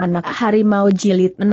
Anak Harimau Jilid 6.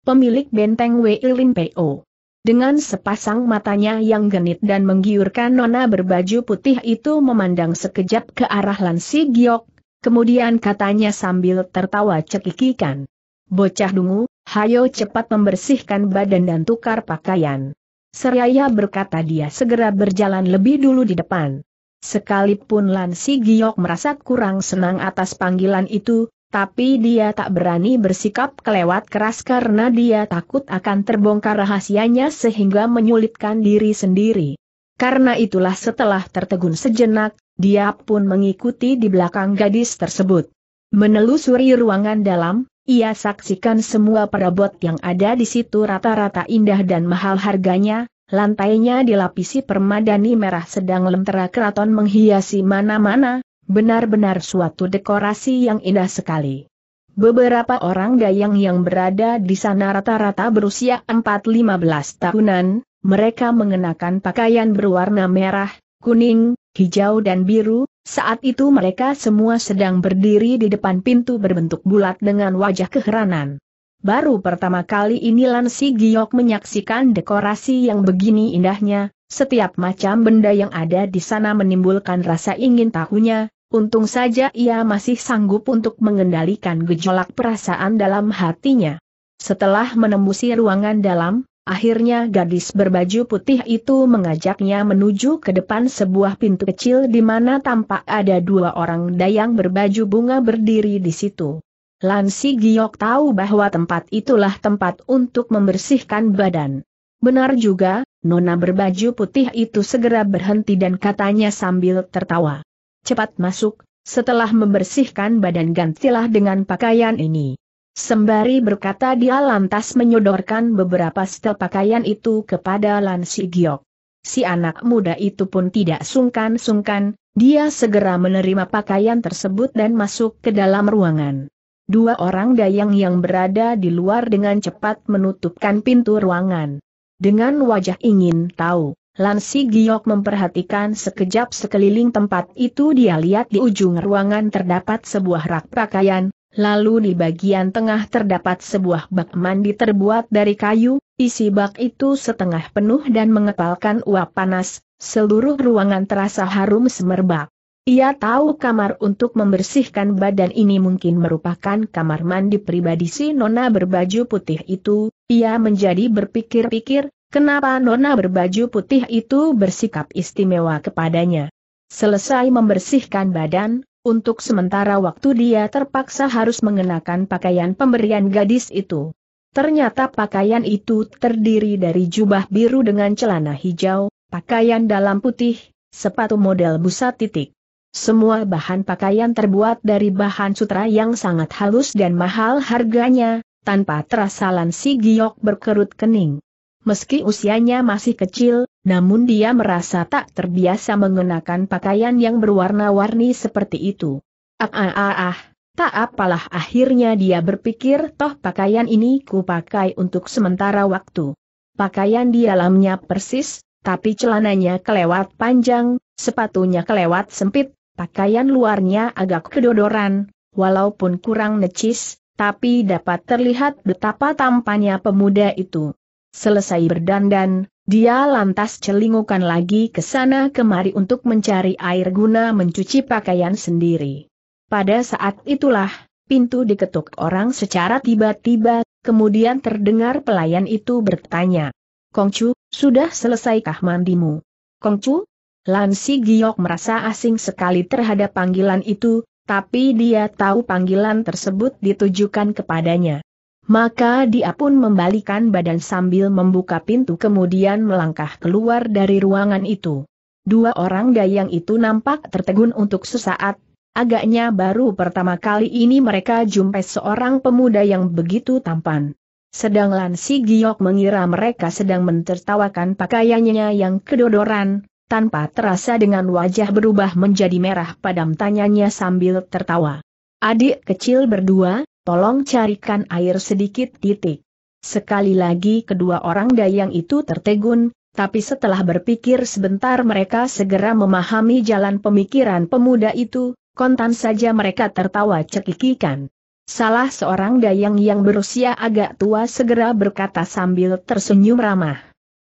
Pemilik benteng Weilin Po. Dengan sepasang matanya yang genit dan menggiurkan nona berbaju putih itu memandang sekejap ke arah Lansi Giok, kemudian katanya sambil tertawa cekikikan. Bocah dungu, hayo cepat membersihkan badan dan tukar pakaian. Seraya berkata dia segera berjalan lebih dulu di depan. Sekalipun Lansi Giok merasa kurang senang atas panggilan itu, tapi dia tak berani bersikap kelewat keras karena dia takut akan terbongkar rahasianya sehingga menyulitkan diri sendiri. Karena itulah setelah tertegun sejenak, dia pun mengikuti di belakang gadis tersebut. Menelusuri ruangan dalam, ia saksikan semua perabot yang ada di situ rata-rata indah dan mahal harganya, lantainya dilapisi permadani merah sedang lentera keraton menghiasi mana-mana, Benar-benar suatu dekorasi yang indah sekali. Beberapa orang dayang yang berada di sana rata-rata berusia 4-15 tahunan, mereka mengenakan pakaian berwarna merah, kuning, hijau dan biru, saat itu mereka semua sedang berdiri di depan pintu berbentuk bulat dengan wajah keheranan. Baru pertama kali ini Lansi Giok menyaksikan dekorasi yang begini indahnya, setiap macam benda yang ada di sana menimbulkan rasa ingin tahunya, Untung saja ia masih sanggup untuk mengendalikan gejolak perasaan dalam hatinya. Setelah menembusi ruangan dalam, akhirnya gadis berbaju putih itu mengajaknya menuju ke depan sebuah pintu kecil di mana tampak ada dua orang dayang berbaju bunga berdiri di situ. Lansi Giok tahu bahwa tempat itulah tempat untuk membersihkan badan. Benar juga, Nona berbaju putih itu segera berhenti dan katanya sambil tertawa cepat masuk, setelah membersihkan badan gantilah dengan pakaian ini. Sembari berkata dia lantas menyodorkan beberapa setel pakaian itu kepada Lan Si Giok. Si anak muda itu pun tidak sungkan-sungkan, dia segera menerima pakaian tersebut dan masuk ke dalam ruangan. Dua orang dayang yang berada di luar dengan cepat menutupkan pintu ruangan. Dengan wajah ingin tahu, Lansi Giok memperhatikan sekejap sekeliling tempat itu dia lihat di ujung ruangan terdapat sebuah rak pakaian, lalu di bagian tengah terdapat sebuah bak mandi terbuat dari kayu, isi bak itu setengah penuh dan mengepalkan uap panas, seluruh ruangan terasa harum semerbak. Ia tahu kamar untuk membersihkan badan ini mungkin merupakan kamar mandi pribadi si nona berbaju putih itu, ia menjadi berpikir-pikir, Kenapa Nona berbaju putih itu bersikap istimewa kepadanya? Selesai membersihkan badan, untuk sementara waktu dia terpaksa harus mengenakan pakaian pemberian gadis itu. Ternyata pakaian itu terdiri dari jubah biru dengan celana hijau, pakaian dalam putih, sepatu model busa titik. Semua bahan pakaian terbuat dari bahan sutra yang sangat halus dan mahal harganya, tanpa terasa Si Giok berkerut kening. Meski usianya masih kecil, namun dia merasa tak terbiasa mengenakan pakaian yang berwarna-warni seperti itu. Ah ah ah ah, tak apalah akhirnya dia berpikir toh pakaian ini ku pakai untuk sementara waktu. Pakaian di dalamnya persis, tapi celananya kelewat panjang, sepatunya kelewat sempit, pakaian luarnya agak kedodoran, walaupun kurang necis, tapi dapat terlihat betapa tampannya pemuda itu. Selesai berdandan, dia lantas celingukan lagi ke sana kemari untuk mencari air guna mencuci pakaian sendiri. Pada saat itulah, pintu diketuk orang secara tiba-tiba, kemudian terdengar pelayan itu bertanya. Kongcu, sudah selesaikah mandimu? Kongcu? Lansi Giok merasa asing sekali terhadap panggilan itu, tapi dia tahu panggilan tersebut ditujukan kepadanya. Maka dia pun membalikan badan sambil membuka pintu kemudian melangkah keluar dari ruangan itu. Dua orang dayang itu nampak tertegun untuk sesaat, agaknya baru pertama kali ini mereka jumpai seorang pemuda yang begitu tampan. Sedang Lansi Giok mengira mereka sedang mentertawakan pakaiannya yang kedodoran, tanpa terasa dengan wajah berubah menjadi merah padam tanyanya sambil tertawa. Adik kecil berdua, tolong carikan air sedikit titik. Sekali lagi kedua orang dayang itu tertegun, tapi setelah berpikir sebentar mereka segera memahami jalan pemikiran pemuda itu, kontan saja mereka tertawa cekikikan. Salah seorang dayang yang berusia agak tua segera berkata sambil tersenyum ramah.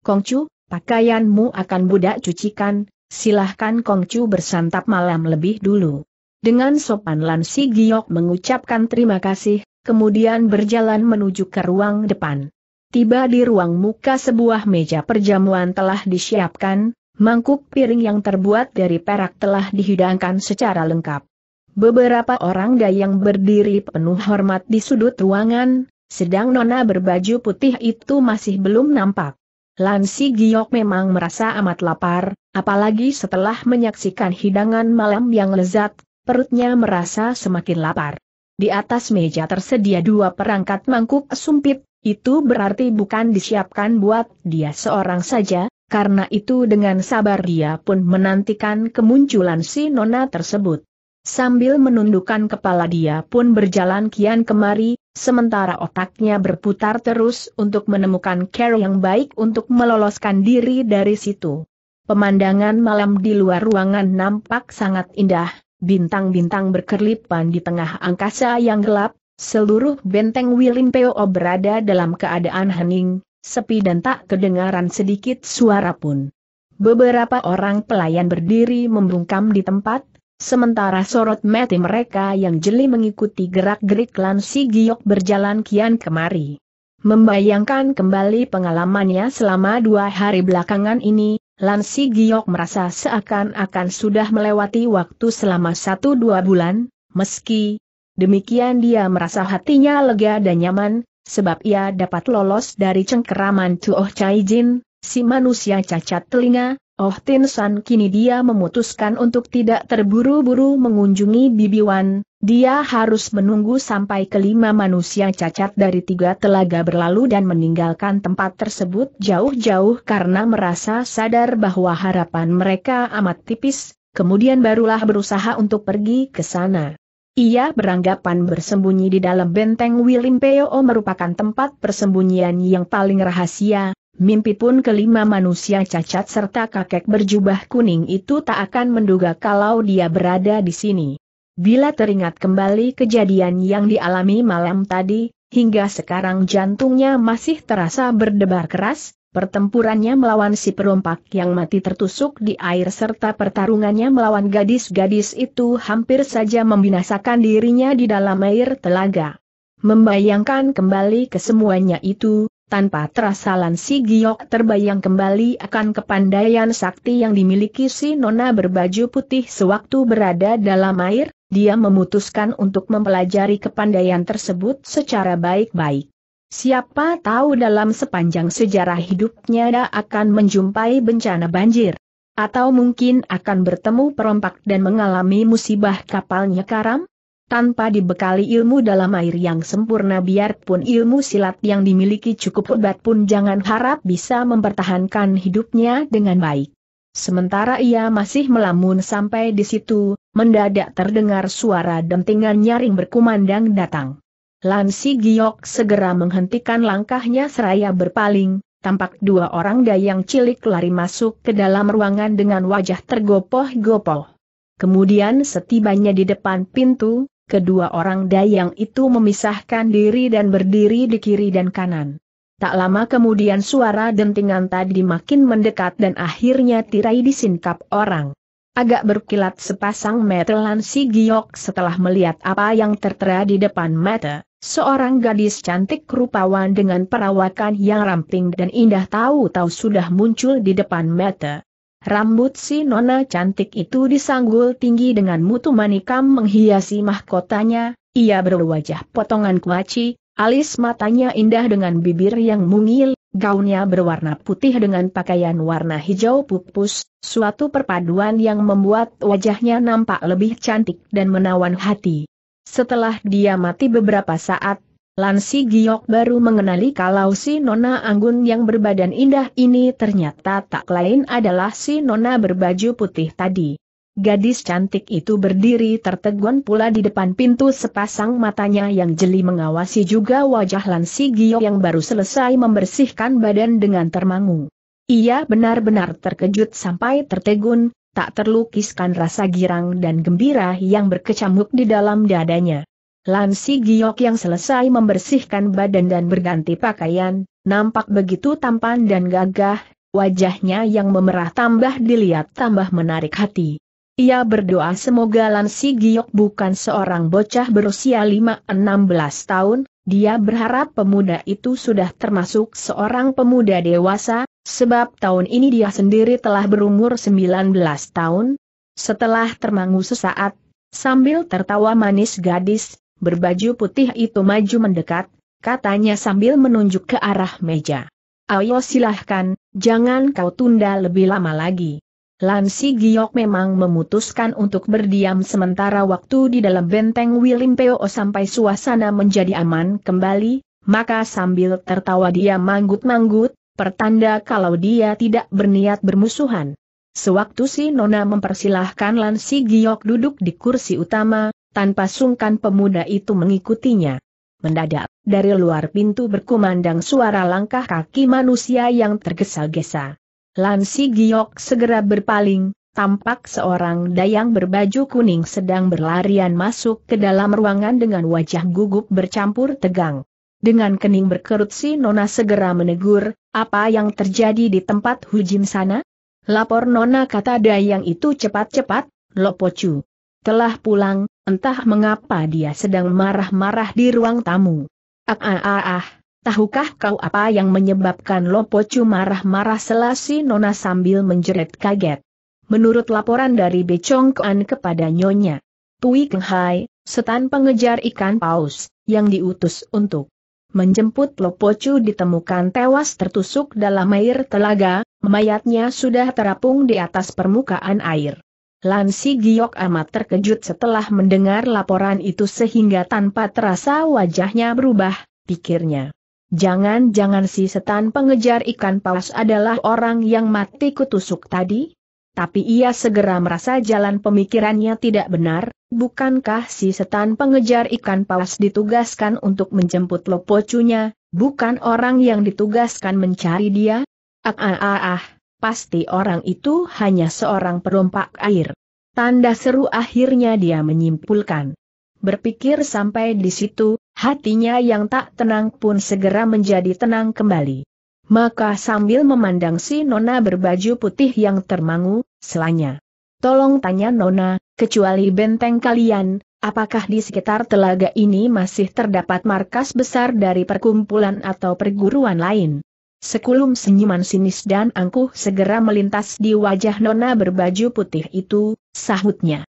Kongcu, pakaianmu akan budak cucikan, silahkan Kongcu bersantap malam lebih dulu. Dengan sopan Lan Si Giok mengucapkan terima kasih, kemudian berjalan menuju ke ruang depan. Tiba di ruang muka sebuah meja perjamuan telah disiapkan, mangkuk piring yang terbuat dari perak telah dihidangkan secara lengkap. Beberapa orang dayang berdiri penuh hormat di sudut ruangan, sedang nona berbaju putih itu masih belum nampak. Lansi Giok memang merasa amat lapar, apalagi setelah menyaksikan hidangan malam yang lezat, perutnya merasa semakin lapar. Di atas meja tersedia dua perangkat mangkuk sumpit, itu berarti bukan disiapkan buat dia seorang saja, karena itu dengan sabar dia pun menantikan kemunculan si nona tersebut. Sambil menundukkan kepala dia pun berjalan kian kemari, sementara otaknya berputar terus untuk menemukan cara yang baik untuk meloloskan diri dari situ. Pemandangan malam di luar ruangan nampak sangat indah, Bintang-bintang berkerlipan di tengah angkasa yang gelap, seluruh benteng Peo berada dalam keadaan hening, sepi dan tak kedengaran sedikit suara pun. Beberapa orang pelayan berdiri membungkam di tempat, sementara sorot mati mereka yang jeli mengikuti gerak-gerik Lan Si Giok berjalan kian kemari. Membayangkan kembali pengalamannya selama dua hari belakangan ini, Lansi Giok merasa seakan-akan sudah melewati waktu selama satu dua bulan, meski demikian dia merasa hatinya lega dan nyaman, sebab ia dapat lolos dari cengkeraman Chuoh Chai Jin, si manusia cacat telinga, Oh Tin San kini dia memutuskan untuk tidak terburu-buru mengunjungi Bibi Wan, dia harus menunggu sampai kelima manusia cacat dari tiga telaga berlalu dan meninggalkan tempat tersebut jauh-jauh karena merasa sadar bahwa harapan mereka amat tipis, kemudian barulah berusaha untuk pergi ke sana. Ia beranggapan bersembunyi di dalam benteng Wilimpeo merupakan tempat persembunyian yang paling rahasia, Mimpi pun kelima manusia cacat serta kakek berjubah kuning itu tak akan menduga kalau dia berada di sini. Bila teringat kembali kejadian yang dialami malam tadi, hingga sekarang jantungnya masih terasa berdebar keras, pertempurannya melawan si perompak yang mati tertusuk di air serta pertarungannya melawan gadis-gadis itu hampir saja membinasakan dirinya di dalam air telaga. Membayangkan kembali kesemuanya itu, tanpa terasa Lansi Giok terbayang kembali akan kepandaian sakti yang dimiliki si Nona berbaju putih sewaktu berada dalam air, dia memutuskan untuk mempelajari kepandaian tersebut secara baik-baik. Siapa tahu dalam sepanjang sejarah hidupnya dia akan menjumpai bencana banjir. Atau mungkin akan bertemu perompak dan mengalami musibah kapalnya karam? Tanpa dibekali ilmu dalam air yang sempurna biarpun ilmu silat yang dimiliki cukup hebat pun jangan harap bisa mempertahankan hidupnya dengan baik. Sementara ia masih melamun sampai di situ, mendadak terdengar suara dentingan nyaring berkumandang datang. Lansi Giok segera menghentikan langkahnya seraya berpaling, tampak dua orang dayang cilik lari masuk ke dalam ruangan dengan wajah tergopoh-gopoh. Kemudian setibanya di depan pintu, kedua orang dayang itu memisahkan diri dan berdiri di kiri dan kanan. Tak lama kemudian suara dentingan tadi makin mendekat dan akhirnya tirai disingkap orang. Agak berkilat sepasang mata Lansi Giok setelah melihat apa yang tertera di depan mata. Seorang gadis cantik rupawan dengan perawakan yang ramping dan indah tahu-tahu sudah muncul di depan mata. Rambut si nona cantik itu disanggul tinggi dengan mutu manikam menghiasi mahkotanya, ia berwajah potongan kuaci, alis matanya indah dengan bibir yang mungil, Gaunnya berwarna putih dengan pakaian warna hijau pupus, suatu perpaduan yang membuat wajahnya nampak lebih cantik dan menawan hati. Setelah dia mati beberapa saat, Lansi Giok baru mengenali kalau si Nona Anggun yang berbadan indah ini ternyata tak lain adalah si Nona berbaju putih tadi. Gadis cantik itu berdiri tertegun pula di depan pintu sepasang matanya yang jeli mengawasi juga wajah Lansi Gio yang baru selesai membersihkan badan dengan termangu. Ia benar-benar terkejut sampai tertegun, tak terlukiskan rasa girang dan gembira yang berkecamuk di dalam dadanya. Lansi Giok yang selesai membersihkan badan dan berganti pakaian, nampak begitu tampan dan gagah, wajahnya yang memerah tambah dilihat tambah menarik hati. Ia berdoa semoga Lansi Giok bukan seorang bocah berusia 5-16 tahun, dia berharap pemuda itu sudah termasuk seorang pemuda dewasa, sebab tahun ini dia sendiri telah berumur 19 tahun. Setelah termangu sesaat, sambil tertawa manis gadis, berbaju putih itu maju mendekat, katanya sambil menunjuk ke arah meja. Ayo silahkan, jangan kau tunda lebih lama lagi. Lansi Si Giok memang memutuskan untuk berdiam sementara waktu di dalam benteng Wilimpeo sampai suasana menjadi aman kembali, maka sambil tertawa dia manggut-manggut, pertanda kalau dia tidak berniat bermusuhan. Sewaktu si Nona mempersilahkan Lansi Si Giok duduk di kursi utama, tanpa sungkan pemuda itu mengikutinya. Mendadak, dari luar pintu berkumandang suara langkah kaki manusia yang tergesa-gesa. Lansi Giok segera berpaling, tampak seorang dayang berbaju kuning sedang berlarian masuk ke dalam ruangan dengan wajah gugup bercampur tegang. Dengan kening berkerut si Nona segera menegur, apa yang terjadi di tempat hujim sana? Lapor Nona kata dayang itu cepat-cepat, Lopocu. Telah pulang, entah mengapa dia sedang marah-marah di ruang tamu. Ah ah ah ah, ah. Tahukah kau apa yang menyebabkan Lopocu marah-marah selasi Nona sambil menjerit kaget? Menurut laporan dari Becong Kuan kepada Nyonya, Tui Pui Hai, setan pengejar ikan paus, yang diutus untuk menjemput Lopocu ditemukan tewas tertusuk dalam air telaga, mayatnya sudah terapung di atas permukaan air. Lansi Giok amat terkejut setelah mendengar laporan itu sehingga tanpa terasa wajahnya berubah, pikirnya. Jangan-jangan si setan pengejar ikan paus adalah orang yang mati kutusuk tadi? Tapi ia segera merasa jalan pemikirannya tidak benar, bukankah si setan pengejar ikan paus ditugaskan untuk menjemput lopocunya, bukan orang yang ditugaskan mencari dia? Ah ah ah, ah pasti orang itu hanya seorang perompak air. Tanda seru akhirnya dia menyimpulkan. Berpikir sampai di situ, hatinya yang tak tenang pun segera menjadi tenang kembali. Maka sambil memandang si Nona berbaju putih yang termangu, selanya. Tolong tanya Nona, kecuali benteng kalian, apakah di sekitar telaga ini masih terdapat markas besar dari perkumpulan atau perguruan lain? Sekulum senyuman sinis dan angkuh segera melintas di wajah Nona berbaju putih itu, sahutnya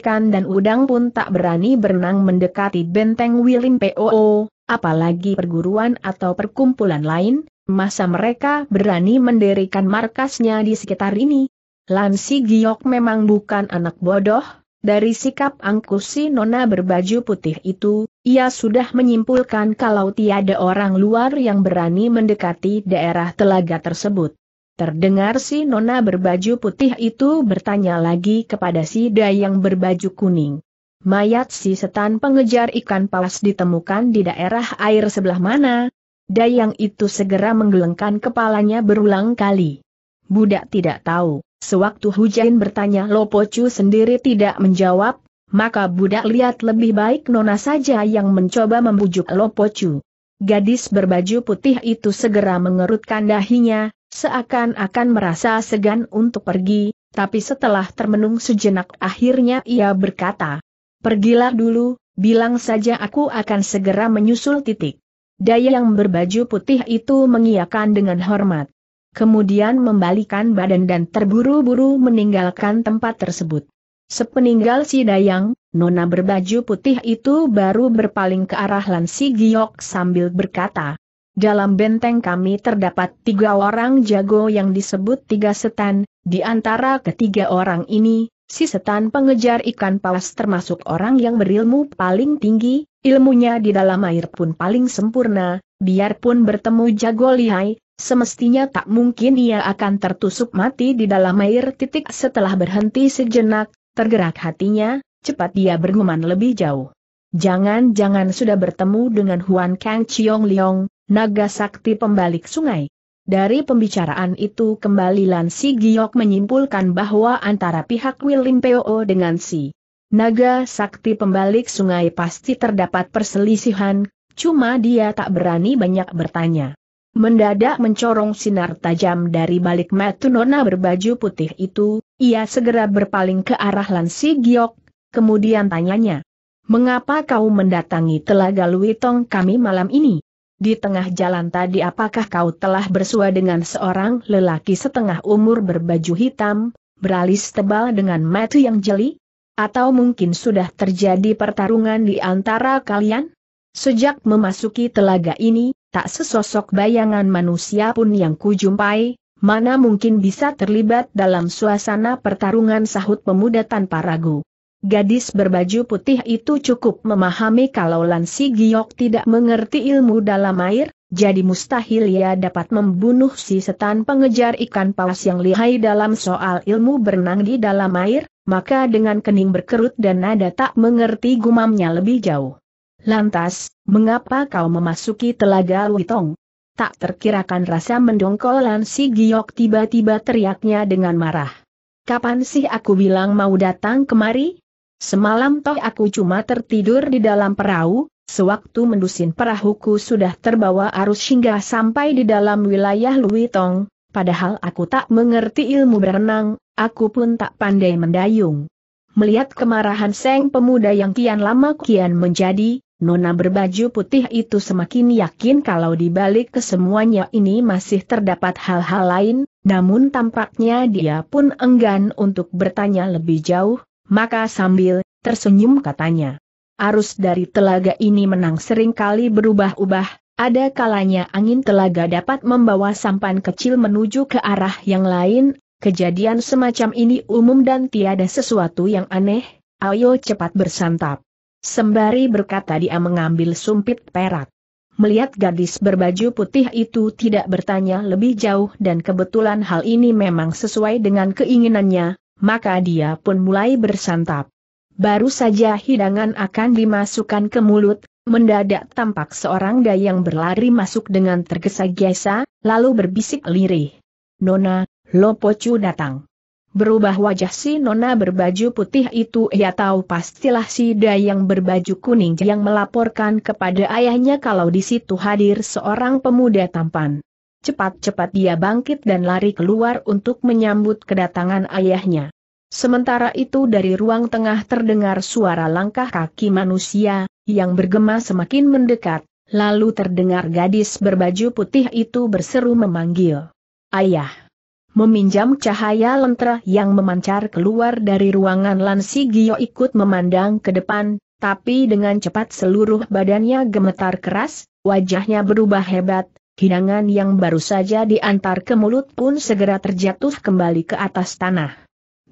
ikan dan udang pun tak berani berenang mendekati benteng Wilim POO, apalagi perguruan atau perkumpulan lain, masa mereka berani mendirikan markasnya di sekitar ini. Lansi Giok memang bukan anak bodoh, dari sikap angkuh si nona berbaju putih itu, ia sudah menyimpulkan kalau tiada orang luar yang berani mendekati daerah telaga tersebut. Terdengar si nona berbaju putih itu bertanya lagi kepada si dayang berbaju kuning. Mayat si setan pengejar ikan paus ditemukan di daerah air sebelah mana? Dayang itu segera menggelengkan kepalanya berulang kali. Budak tidak tahu, sewaktu hujan bertanya Lopocu sendiri tidak menjawab, maka budak lihat lebih baik Nona saja yang mencoba membujuk Lopocu. Gadis berbaju putih itu segera mengerutkan dahinya, Seakan-akan merasa segan untuk pergi, tapi setelah termenung sejenak akhirnya ia berkata, Pergilah dulu, bilang saja aku akan segera menyusul titik. Daya yang berbaju putih itu mengiakan dengan hormat. Kemudian membalikan badan dan terburu-buru meninggalkan tempat tersebut. Sepeninggal si Dayang, nona berbaju putih itu baru berpaling ke arah Lansi Giok sambil berkata, dalam benteng kami terdapat tiga orang jago yang disebut tiga setan, di antara ketiga orang ini, si setan pengejar ikan paus termasuk orang yang berilmu paling tinggi, ilmunya di dalam air pun paling sempurna, biarpun bertemu jago lihai, semestinya tak mungkin ia akan tertusuk mati di dalam air titik setelah berhenti sejenak, tergerak hatinya, cepat dia bergumam lebih jauh. Jangan-jangan sudah bertemu dengan Huan Kang Chiong Liong, naga sakti pembalik sungai. Dari pembicaraan itu kembali Lan Giok menyimpulkan bahwa antara pihak William Po dengan si naga sakti pembalik sungai pasti terdapat perselisihan, cuma dia tak berani banyak bertanya. Mendadak mencorong sinar tajam dari balik mata nona berbaju putih itu, ia segera berpaling ke arah Lansi Giok, kemudian tanyanya. Mengapa kau mendatangi Telaga Luitong kami malam ini? Di tengah jalan tadi apakah kau telah bersua dengan seorang lelaki setengah umur berbaju hitam, beralis tebal dengan mata yang jeli? Atau mungkin sudah terjadi pertarungan di antara kalian? Sejak memasuki telaga ini, tak sesosok bayangan manusia pun yang kujumpai, mana mungkin bisa terlibat dalam suasana pertarungan sahut pemuda tanpa ragu. Gadis berbaju putih itu cukup memahami kalau Lansi Giok tidak mengerti ilmu dalam air, jadi mustahil ia dapat membunuh si setan pengejar ikan paus yang lihai dalam soal ilmu berenang di dalam air, maka dengan kening berkerut dan nada tak mengerti gumamnya lebih jauh. Lantas, mengapa kau memasuki telaga Witong? Tak terkirakan rasa mendongkol Lansi Giok tiba-tiba teriaknya dengan marah. Kapan sih aku bilang mau datang kemari? Semalam toh aku cuma tertidur di dalam perahu, sewaktu mendusin perahuku sudah terbawa arus hingga sampai di dalam wilayah Luitong, padahal aku tak mengerti ilmu berenang, aku pun tak pandai mendayung. Melihat kemarahan seng pemuda yang kian lama kian menjadi, Nona berbaju putih itu semakin yakin kalau di balik kesemuanya ini masih terdapat hal-hal lain, namun tampaknya dia pun enggan untuk bertanya lebih jauh, maka sambil tersenyum katanya. Arus dari telaga ini menang seringkali berubah-ubah, ada kalanya angin telaga dapat membawa sampan kecil menuju ke arah yang lain, kejadian semacam ini umum dan tiada sesuatu yang aneh, ayo cepat bersantap. Sembari berkata dia mengambil sumpit perak. Melihat gadis berbaju putih itu tidak bertanya lebih jauh dan kebetulan hal ini memang sesuai dengan keinginannya, maka dia pun mulai bersantap. Baru saja hidangan akan dimasukkan ke mulut, mendadak tampak seorang dayang berlari masuk dengan tergesa-gesa, lalu berbisik lirih. Nona, Lopocu datang. Berubah wajah si Nona berbaju putih itu ia ya tahu pastilah si dayang berbaju kuning yang melaporkan kepada ayahnya kalau di situ hadir seorang pemuda tampan. Cepat-cepat dia bangkit dan lari keluar untuk menyambut kedatangan ayahnya. Sementara itu dari ruang tengah terdengar suara langkah kaki manusia, yang bergema semakin mendekat, lalu terdengar gadis berbaju putih itu berseru memanggil. Ayah! Meminjam cahaya lentera yang memancar keluar dari ruangan Lansi Gio ikut memandang ke depan, tapi dengan cepat seluruh badannya gemetar keras, wajahnya berubah hebat, hidangan yang baru saja diantar ke mulut pun segera terjatuh kembali ke atas tanah.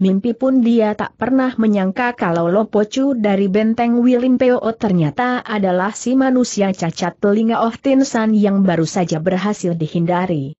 Mimpi pun dia tak pernah menyangka kalau Lopocu dari benteng Peo ternyata adalah si manusia cacat telinga Oh Tin San yang baru saja berhasil dihindari.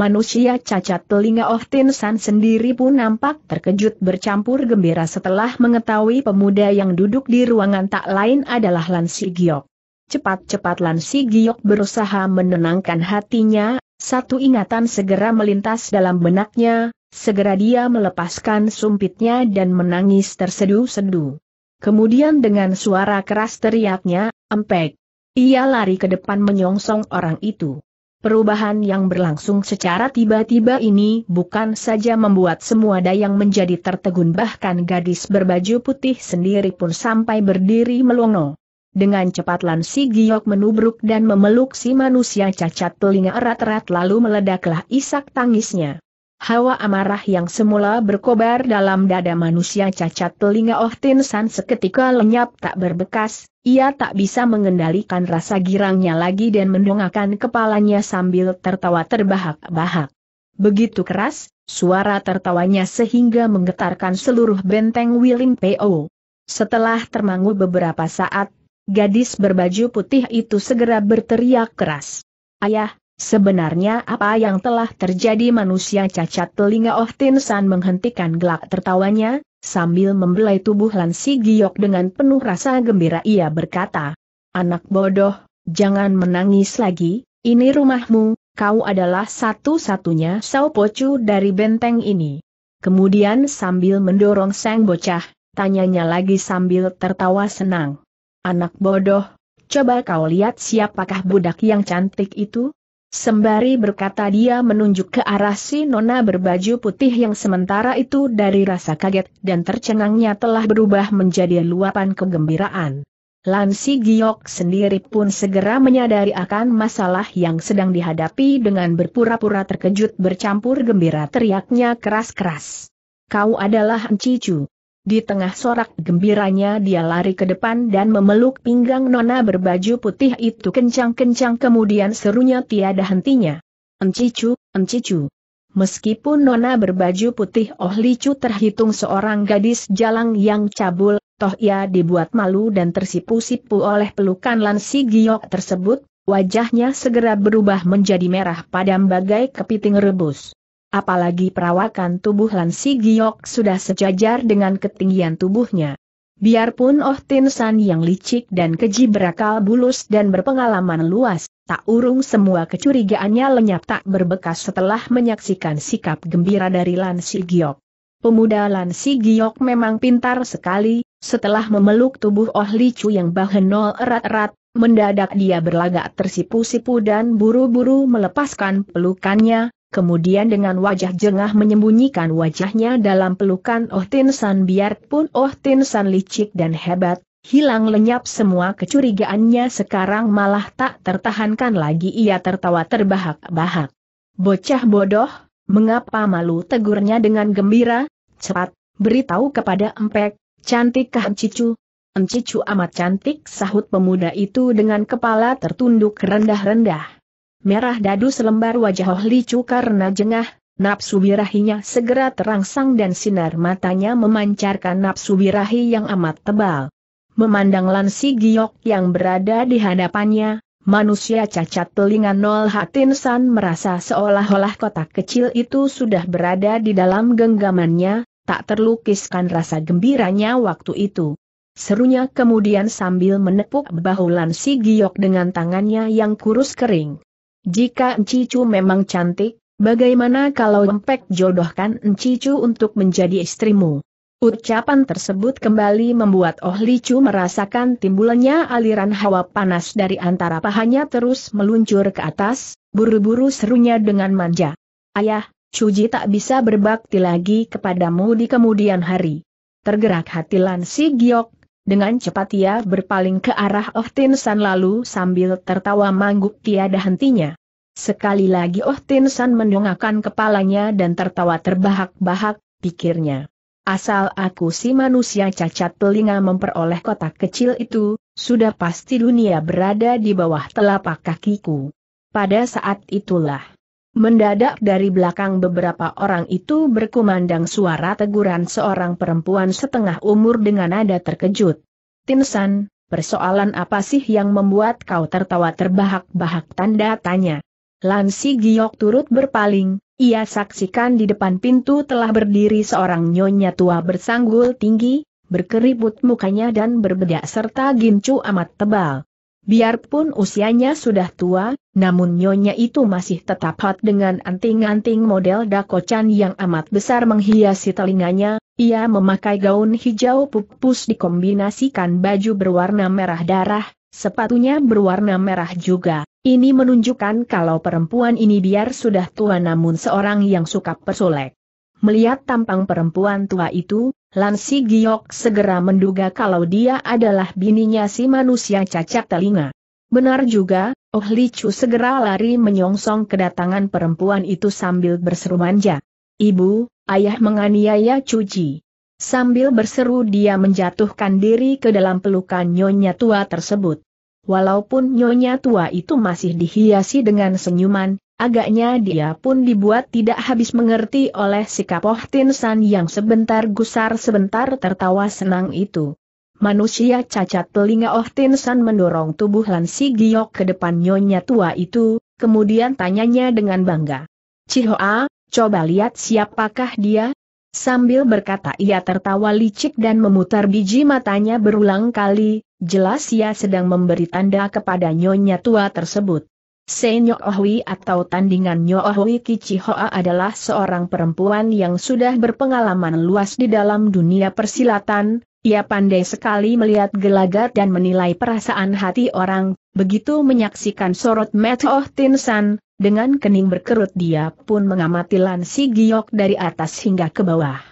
Manusia cacat telinga Oh Tin San sendiri pun nampak terkejut bercampur gembira setelah mengetahui pemuda yang duduk di ruangan tak lain adalah Lan Si Giok. Cepat-cepat Lan Giok berusaha menenangkan hatinya, satu ingatan segera melintas dalam benaknya, segera dia melepaskan sumpitnya dan menangis tersedu-sedu. Kemudian dengan suara keras teriaknya, empek. Ia lari ke depan menyongsong orang itu. Perubahan yang berlangsung secara tiba-tiba ini bukan saja membuat semua dayang menjadi tertegun bahkan gadis berbaju putih sendiri pun sampai berdiri melongo. Dengan cepat Lan Si Giok menubruk dan memeluk si manusia cacat telinga erat-erat lalu meledaklah isak tangisnya. Hawa amarah yang semula berkobar dalam dada manusia cacat telinga Oh Tin San seketika lenyap tak berbekas, ia tak bisa mengendalikan rasa girangnya lagi dan mendongakkan kepalanya sambil tertawa terbahak-bahak. Begitu keras, suara tertawanya sehingga menggetarkan seluruh benteng Wiling Po. Setelah termangu beberapa saat, Gadis berbaju putih itu segera berteriak keras. Ayah, sebenarnya apa yang telah terjadi manusia cacat telinga Oh Tin San menghentikan gelak tertawanya, sambil membelai tubuh Lansi Giok dengan penuh rasa gembira ia berkata. Anak bodoh, jangan menangis lagi, ini rumahmu, kau adalah satu-satunya Sao Pocu dari benteng ini. Kemudian sambil mendorong sang bocah, tanyanya lagi sambil tertawa senang. Anak bodoh, coba kau lihat siapakah budak yang cantik itu? Sembari berkata dia menunjuk ke arah si nona berbaju putih yang sementara itu dari rasa kaget dan tercengangnya telah berubah menjadi luapan kegembiraan. Lansi Giok sendiri pun segera menyadari akan masalah yang sedang dihadapi dengan berpura-pura terkejut bercampur gembira teriaknya keras-keras. Kau adalah Encicu. Di tengah sorak gembiranya dia lari ke depan dan memeluk pinggang nona berbaju putih itu kencang-kencang kemudian serunya tiada hentinya. Encicu, encicu. Meskipun nona berbaju putih Oh Licu terhitung seorang gadis jalang yang cabul, toh ia dibuat malu dan tersipu-sipu oleh pelukan Lansi Giok tersebut, wajahnya segera berubah menjadi merah padam bagai kepiting rebus. Apalagi perawakan tubuh Lansi Giok sudah sejajar dengan ketinggian tubuhnya. Biarpun Oh Tin San yang licik dan keji berakal bulus dan berpengalaman luas, tak urung semua kecurigaannya lenyap tak berbekas setelah menyaksikan sikap gembira dari Lansi Giok. Pemuda Lansi Giok memang pintar sekali, setelah memeluk tubuh Oh Li Chu yang bahenol erat-erat, mendadak dia berlagak tersipu-sipu dan buru-buru melepaskan pelukannya, kemudian dengan wajah jengah menyembunyikan wajahnya dalam pelukan Oh Tin San biarpun Oh Tin San licik dan hebat, hilang lenyap semua kecurigaannya sekarang malah tak tertahankan lagi ia tertawa terbahak-bahak. Bocah bodoh, mengapa malu tegurnya dengan gembira, cepat, beritahu kepada Empek, cantikkah Cicu, Encicu amat cantik sahut pemuda itu dengan kepala tertunduk rendah-rendah merah dadu selembar wajah Oh Licu karena jengah, nafsu birahinya segera terangsang dan sinar matanya memancarkan nafsu birahi yang amat tebal. Memandang Lansi Giok yang berada di hadapannya, manusia cacat telinga Nol Hatinsan merasa seolah-olah kotak kecil itu sudah berada di dalam genggamannya, tak terlukiskan rasa gembiranya waktu itu. Serunya kemudian sambil menepuk bahu Lansi Giok dengan tangannya yang kurus kering. Jika Encicu memang cantik, bagaimana kalau Empek jodohkan Encicu untuk menjadi istrimu? Ucapan tersebut kembali membuat Oh Licu merasakan timbulannya aliran hawa panas dari antara pahanya terus meluncur ke atas, buru-buru serunya dengan manja. Ayah, Cuji tak bisa berbakti lagi kepadamu di kemudian hari. Tergerak hati Lan Si Giok, dengan cepat ia berpaling ke arah Oh Tin San lalu sambil tertawa mangguk tiada hentinya. Sekali lagi Oh Tin San mendongakkan kepalanya dan tertawa terbahak-bahak, pikirnya. Asal aku si manusia cacat telinga memperoleh kotak kecil itu, sudah pasti dunia berada di bawah telapak kakiku. Pada saat itulah Mendadak dari belakang beberapa orang itu berkumandang suara teguran seorang perempuan setengah umur dengan nada terkejut. Tinsan, persoalan apa sih yang membuat kau tertawa terbahak-bahak tanda tanya. Lansi Giok turut berpaling, ia saksikan di depan pintu telah berdiri seorang nyonya tua bersanggul tinggi, berkeriput mukanya dan berbedak serta gincu amat tebal. Biarpun usianya sudah tua, namun nyonya itu masih tetap hot dengan anting-anting model dakocan yang amat besar menghiasi telinganya, ia memakai gaun hijau pupus dikombinasikan baju berwarna merah darah, sepatunya berwarna merah juga. Ini menunjukkan kalau perempuan ini biar sudah tua namun seorang yang suka persolek. Melihat tampang perempuan tua itu, Lansi Giok segera menduga kalau dia adalah bininya si manusia cacat telinga. Benar juga, Oh Li Chu segera lari menyongsong kedatangan perempuan itu sambil berseru manja. Ibu, ayah menganiaya cuci. Sambil berseru dia menjatuhkan diri ke dalam pelukan nyonya tua tersebut. Walaupun nyonya tua itu masih dihiasi dengan senyuman, Agaknya dia pun dibuat tidak habis mengerti oleh sikap Oh Tin San yang sebentar gusar sebentar tertawa senang itu. Manusia cacat telinga Oh Tin San mendorong tubuh Lansi Si Giok ke depan nyonya tua itu, kemudian tanyanya dengan bangga. Cihoa, coba lihat siapakah dia? Sambil berkata ia tertawa licik dan memutar biji matanya berulang kali, jelas ia sedang memberi tanda kepada nyonya tua tersebut. Senyo Ohui atau tandingan Nyo Ohui Kichihoa adalah seorang perempuan yang sudah berpengalaman luas di dalam dunia persilatan, ia pandai sekali melihat gelagat dan menilai perasaan hati orang, begitu menyaksikan sorot mata Oh Tin dengan kening berkerut dia pun mengamati Lan Si Giok dari atas hingga ke bawah.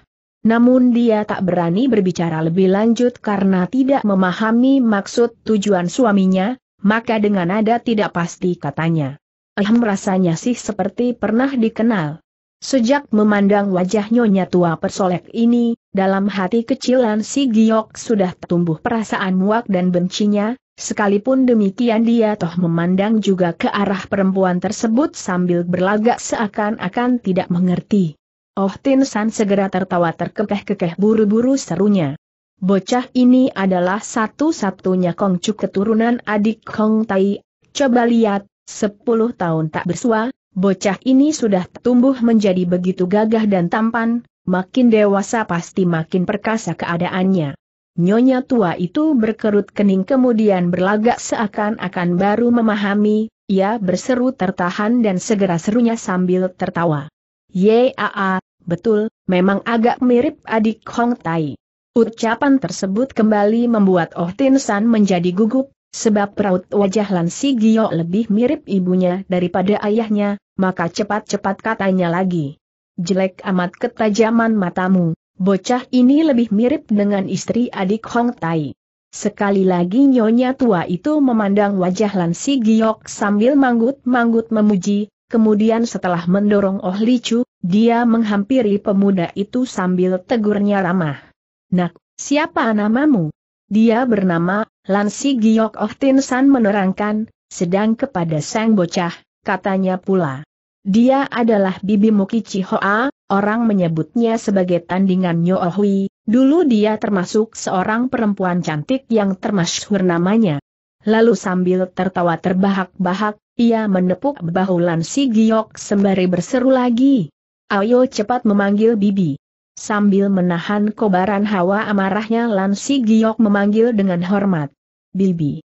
Namun dia tak berani berbicara lebih lanjut karena tidak memahami maksud tujuan suaminya, maka dengan nada tidak pasti katanya. Ehm rasanya sih seperti pernah dikenal. Sejak memandang wajah nyonya tua persolek ini, dalam hati kecilan si Giok sudah tumbuh perasaan muak dan bencinya, sekalipun demikian dia toh memandang juga ke arah perempuan tersebut sambil berlagak seakan-akan tidak mengerti. Oh Tin San segera tertawa terkekeh-kekeh buru-buru serunya. Bocah ini adalah satu-satunya Kongcu keturunan adik Kong Tai. Coba lihat, sepuluh tahun tak bersua, bocah ini sudah tumbuh menjadi begitu gagah dan tampan, makin dewasa pasti makin perkasa keadaannya. Nyonya tua itu berkerut kening kemudian berlagak seakan-akan baru memahami, ia berseru tertahan dan segera serunya sambil tertawa. Yaa, betul, memang agak mirip adik Hong Tai. Ucapan tersebut kembali membuat Oh Tin San menjadi gugup, sebab raut wajah Lan Si Gio lebih mirip ibunya daripada ayahnya, maka cepat-cepat katanya lagi. Jelek amat ketajaman matamu, bocah ini lebih mirip dengan istri adik Hong Tai. Sekali lagi nyonya tua itu memandang wajah Lan Si Giok sambil manggut-manggut memuji, kemudian setelah mendorong Oh Li Chu, dia menghampiri pemuda itu sambil tegurnya ramah. Nak, siapa namamu? Dia bernama, Lansi Giok Oh San menerangkan, sedang kepada sang bocah, katanya pula. Dia adalah Bibi Mukichi Hoa, orang menyebutnya sebagai tandingan Nyo Oh dulu dia termasuk seorang perempuan cantik yang termasyhur namanya. Lalu sambil tertawa terbahak-bahak, ia menepuk bahu Lansi Giok sembari berseru lagi. Ayo cepat memanggil Bibi. Sambil menahan kobaran hawa amarahnya Lan Si Giok memanggil dengan hormat. Bibi.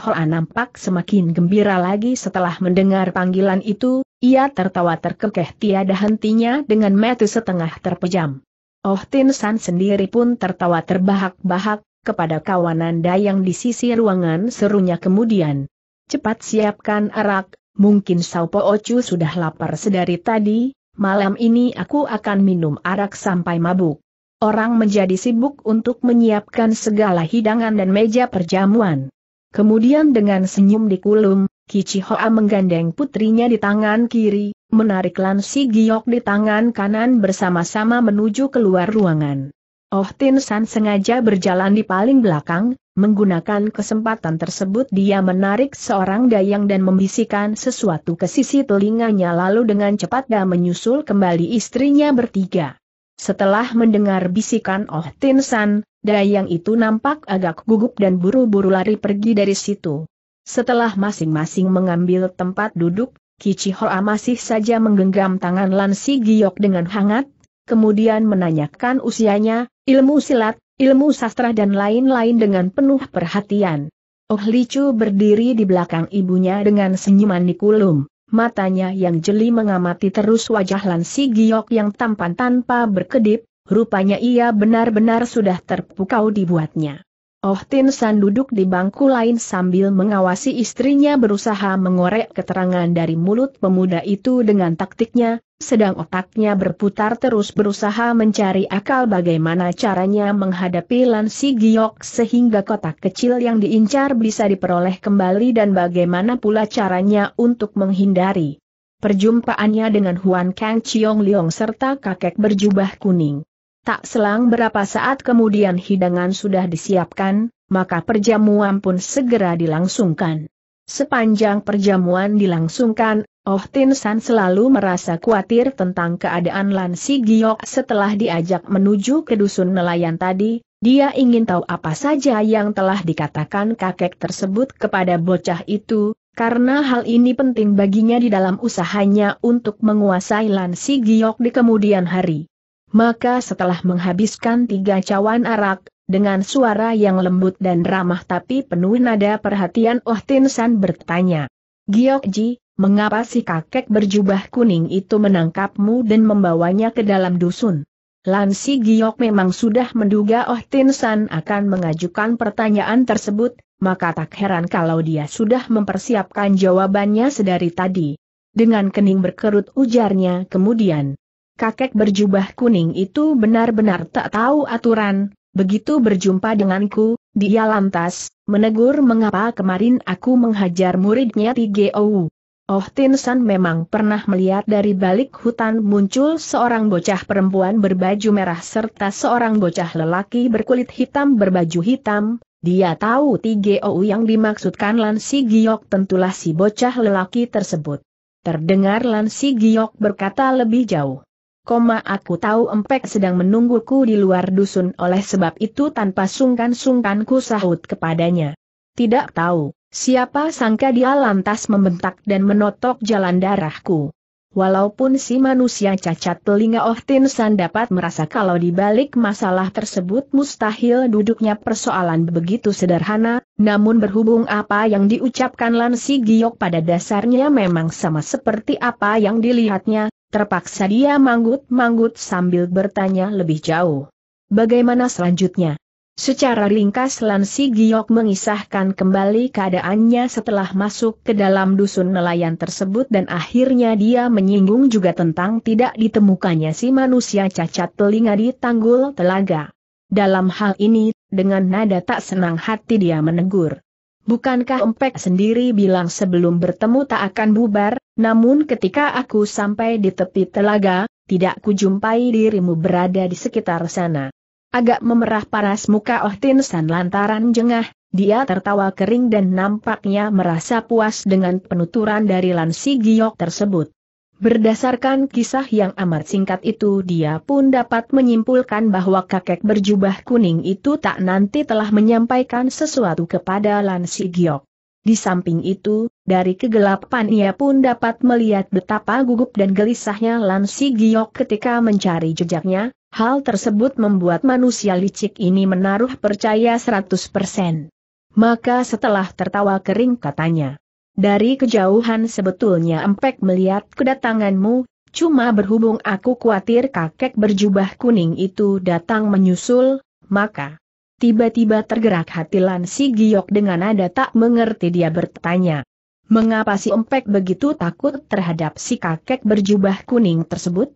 Hoa nampak semakin gembira lagi setelah mendengar panggilan itu, ia tertawa terkekeh tiada hentinya dengan mata setengah terpejam. Oh Tin San sendiri pun tertawa terbahak-bahak, kepada kawanan dayang di sisi ruangan serunya kemudian. Cepat siapkan arak, mungkin Sao Po Ocu sudah lapar sedari tadi, malam ini aku akan minum arak sampai mabuk. Orang menjadi sibuk untuk menyiapkan segala hidangan dan meja perjamuan. Kemudian dengan senyum di kulum, Kichihoa menggandeng putrinya di tangan kiri, menarik Lan Si Giok di tangan kanan bersama-sama menuju keluar ruangan. Oh Tin San sengaja berjalan di paling belakang, menggunakan kesempatan tersebut dia menarik seorang dayang dan membisikkan sesuatu ke sisi telinganya lalu dengan cepat dia menyusul kembali istrinya bertiga. Setelah mendengar bisikan Oh Tin San, dayang itu nampak agak gugup dan buru-buru lari pergi dari situ. Setelah masing-masing mengambil tempat duduk, Kici Hoa masih saja menggenggam tangan Lansi Giok dengan hangat, kemudian menanyakan usianya, ilmu silat, ilmu sastra dan lain-lain dengan penuh perhatian. Oh Licu berdiri di belakang ibunya dengan senyuman nikulum, matanya yang jeli mengamati terus wajah Lansi Giok yang tampan tanpa berkedip, rupanya ia benar-benar sudah terpukau dibuatnya. Oh Tin San duduk di bangku lain sambil mengawasi istrinya berusaha mengorek keterangan dari mulut pemuda itu dengan taktiknya, sedang otaknya berputar terus berusaha mencari akal bagaimana caranya menghadapi Lansi Giok sehingga kotak kecil yang diincar bisa diperoleh kembali dan bagaimana pula caranya untuk menghindari perjumpaannya dengan Huan Kang Chiong Liong serta kakek berjubah kuning. Tak selang berapa saat kemudian hidangan sudah disiapkan, maka perjamuan pun segera dilangsungkan. Sepanjang perjamuan dilangsungkan, Oh Tin San selalu merasa khawatir tentang keadaan Lan Si Giok setelah diajak menuju ke dusun nelayan tadi, dia ingin tahu apa saja yang telah dikatakan kakek tersebut kepada bocah itu, karena hal ini penting baginya di dalam usahanya untuk menguasai Lan Si Giok di kemudian hari. Maka setelah menghabiskan tiga cawan arak, dengan suara yang lembut dan ramah tapi penuh nada perhatian Oh Tin San bertanya. Giok Ji, mengapa si kakek berjubah kuning itu menangkapmu dan membawanya ke dalam dusun? Lansi Giok memang sudah menduga Oh Tin San akan mengajukan pertanyaan tersebut, maka tak heran kalau dia sudah mempersiapkan jawabannya sedari tadi. Dengan kening berkerut ujarnya kemudian. Kakek berjubah kuning itu benar-benar tak tahu aturan, begitu berjumpa denganku, dia lantas, menegur mengapa kemarin aku menghajar muridnya Tigeou. Oh Tin memang pernah melihat dari balik hutan muncul seorang bocah perempuan berbaju merah serta seorang bocah lelaki berkulit hitam berbaju hitam, dia tahu TGO yang dimaksudkan Lan Si Giok tentulah si bocah lelaki tersebut. Terdengar Lan Si Giok berkata lebih jauh. Koma aku tahu Empek sedang menungguku di luar dusun oleh sebab itu tanpa sungkan sungkanku sahut kepadanya. Tidak tahu, Siapa sangka dia lantas membentak dan menotok jalan darahku. Walaupun si manusia cacat telinga Oh Tin San dapat merasa kalau di balik masalah tersebut mustahil duduknya persoalan begitu sederhana, namun berhubung apa yang diucapkan Lan Si Giok pada dasarnya memang sama seperti apa yang dilihatnya, terpaksa dia manggut-manggut sambil bertanya lebih jauh. Bagaimana selanjutnya? Secara ringkas Lansi Giok mengisahkan kembali keadaannya setelah masuk ke dalam dusun nelayan tersebut dan akhirnya dia menyinggung juga tentang tidak ditemukannya si manusia cacat telinga di tanggul telaga. Dalam hal ini, dengan nada tak senang hati dia menegur. Bukankah Empek sendiri bilang sebelum bertemu tak akan bubar, namun ketika aku sampai di tepi telaga, tidak kujumpai dirimu berada di sekitar sana. Agak memerah paras muka Oh Tin San lantaran jengah, dia tertawa kering dan nampaknya merasa puas dengan penuturan dari Lansi Giok tersebut. Berdasarkan kisah yang amat singkat itu dia pun dapat menyimpulkan bahwa kakek berjubah kuning itu tak nanti telah menyampaikan sesuatu kepada Lan Si Giok. Di samping itu, dari kegelapan ia pun dapat melihat betapa gugup dan gelisahnya Lan Si Giok ketika mencari jejaknya, Hal tersebut membuat manusia licik ini menaruh percaya 100%. Maka setelah tertawa kering katanya. Dari kejauhan sebetulnya Empek melihat kedatanganmu, cuma berhubung aku khawatir kakek berjubah kuning itu datang menyusul, maka tiba-tiba tergerak hati Lansi Giok dengan nada tak mengerti dia bertanya. Mengapa si Empek begitu takut terhadap si kakek berjubah kuning tersebut?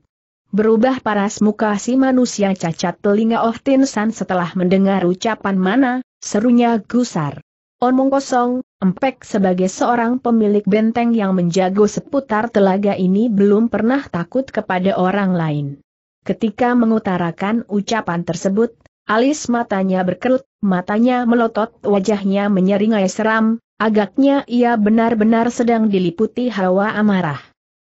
Berubah paras muka si manusia cacat telinga Oh Tin San setelah mendengar ucapan mana, serunya gusar. Omong kosong, Empek sebagai seorang pemilik benteng yang menjago seputar telaga ini belum pernah takut kepada orang lain. Ketika mengutarakan ucapan tersebut, alis matanya berkerut, matanya melotot, wajahnya menyeringai seram, agaknya ia benar-benar sedang diliputi hawa amarah.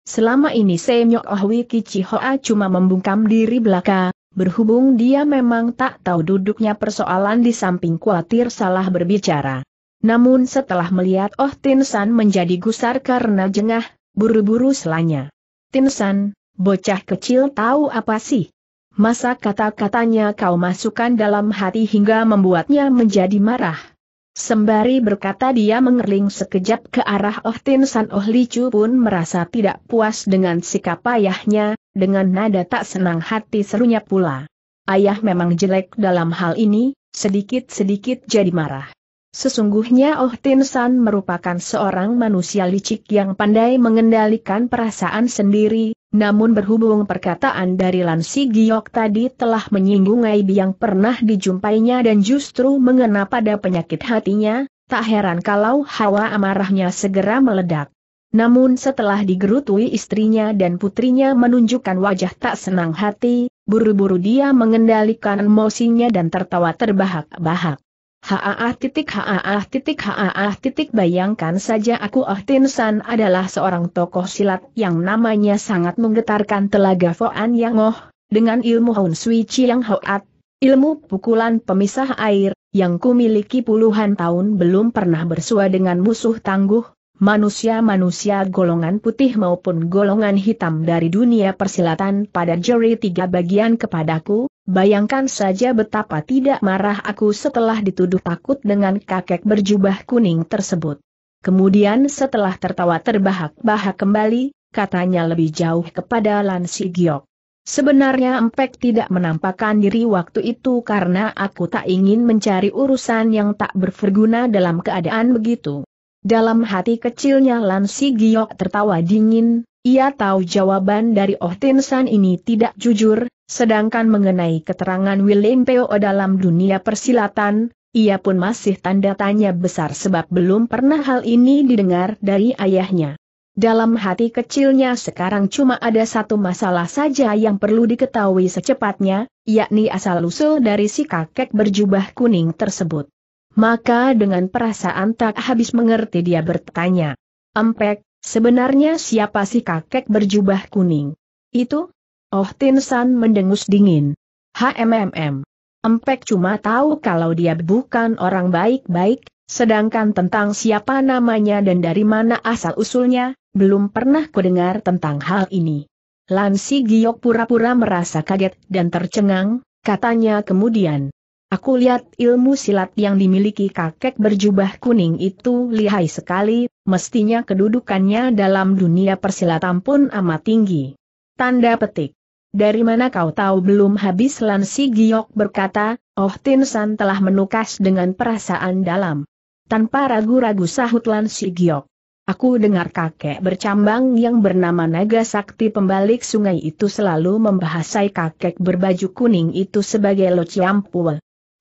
Selama ini Senyok Ohwi Kichihoa cuma membungkam diri belaka, berhubung dia memang tak tahu duduknya persoalan di samping khawatir salah berbicara. Namun setelah melihat Oh Tinsan menjadi gusar karena jengah, buru-buru selanya. Tinsan, bocah kecil tahu apa sih? Masa kata-katanya kau masukkan dalam hati hingga membuatnya menjadi marah? Sembari berkata dia mengerling sekejap ke arah Oh Tin San Oh Li Chu pun merasa tidak puas dengan sikap ayahnya, dengan nada tak senang hati serunya pula. Ayah memang jelek dalam hal ini, sedikit-sedikit jadi marah. Sesungguhnya Oh Tin San merupakan seorang manusia licik yang pandai mengendalikan perasaan sendiri, namun berhubung perkataan dari Lansi Giok tadi telah menyinggung aib yang pernah dijumpainya dan justru mengena pada penyakit hatinya, tak heran kalau hawa amarahnya segera meledak. Namun setelah digerutui istrinya dan putrinya menunjukkan wajah tak senang hati, buru-buru dia mengendalikan emosinya dan tertawa terbahak-bahak. Haa titik haa titik haa titik bayangkan saja aku Oh Tin San adalah seorang tokoh silat yang namanya sangat menggetarkan telaga Foan Yang Oh, dengan ilmu Hun Sui Yang Hoat, ilmu pukulan pemisah air, yang kumiliki puluhan tahun belum pernah bersua dengan musuh tangguh, manusia-manusia golongan putih maupun golongan hitam dari dunia persilatan pada juri tiga bagian kepadaku, Bayangkan saja betapa tidak marah aku setelah dituduh takut dengan kakek berjubah kuning tersebut. Kemudian setelah tertawa terbahak-bahak kembali, katanya lebih jauh kepada Lansi Giok. Sebenarnya Empek tidak menampakkan diri waktu itu karena aku tak ingin mencari urusan yang tak berguna dalam keadaan begitu. Dalam hati kecilnya Lansi Giok tertawa dingin, ia tahu jawaban dari Oh Tin San ini tidak jujur, sedangkan mengenai keterangan William Peo dalam dunia persilatan, ia pun masih tanda tanya besar sebab belum pernah hal ini didengar dari ayahnya. Dalam hati kecilnya sekarang cuma ada satu masalah saja yang perlu diketahui secepatnya, yakni asal-usul dari si kakek berjubah kuning tersebut. Maka dengan perasaan tak habis mengerti dia bertanya, Empek, Sebenarnya siapa si kakek berjubah kuning? Itu? Oh Tin San mendengus dingin. HMMM. Empek cuma tahu kalau dia bukan orang baik-baik, sedangkan tentang siapa namanya dan dari mana asal-usulnya, belum pernah kudengar tentang hal ini. Lansi Giok pura-pura merasa kaget dan tercengang, katanya kemudian. Aku lihat ilmu silat yang dimiliki kakek berjubah kuning itu lihai sekali, mestinya kedudukannya dalam dunia persilatan pun amat tinggi. Tanda petik. Dari mana kau tahu belum habis lansi Giok berkata, Oh Tin San telah menukas dengan perasaan dalam. Tanpa ragu-ragu sahut lansi Giok. Aku dengar kakek bercambang yang bernama Naga Sakti pembalik sungai itu selalu membahasai kakek berbaju kuning itu sebagai Lo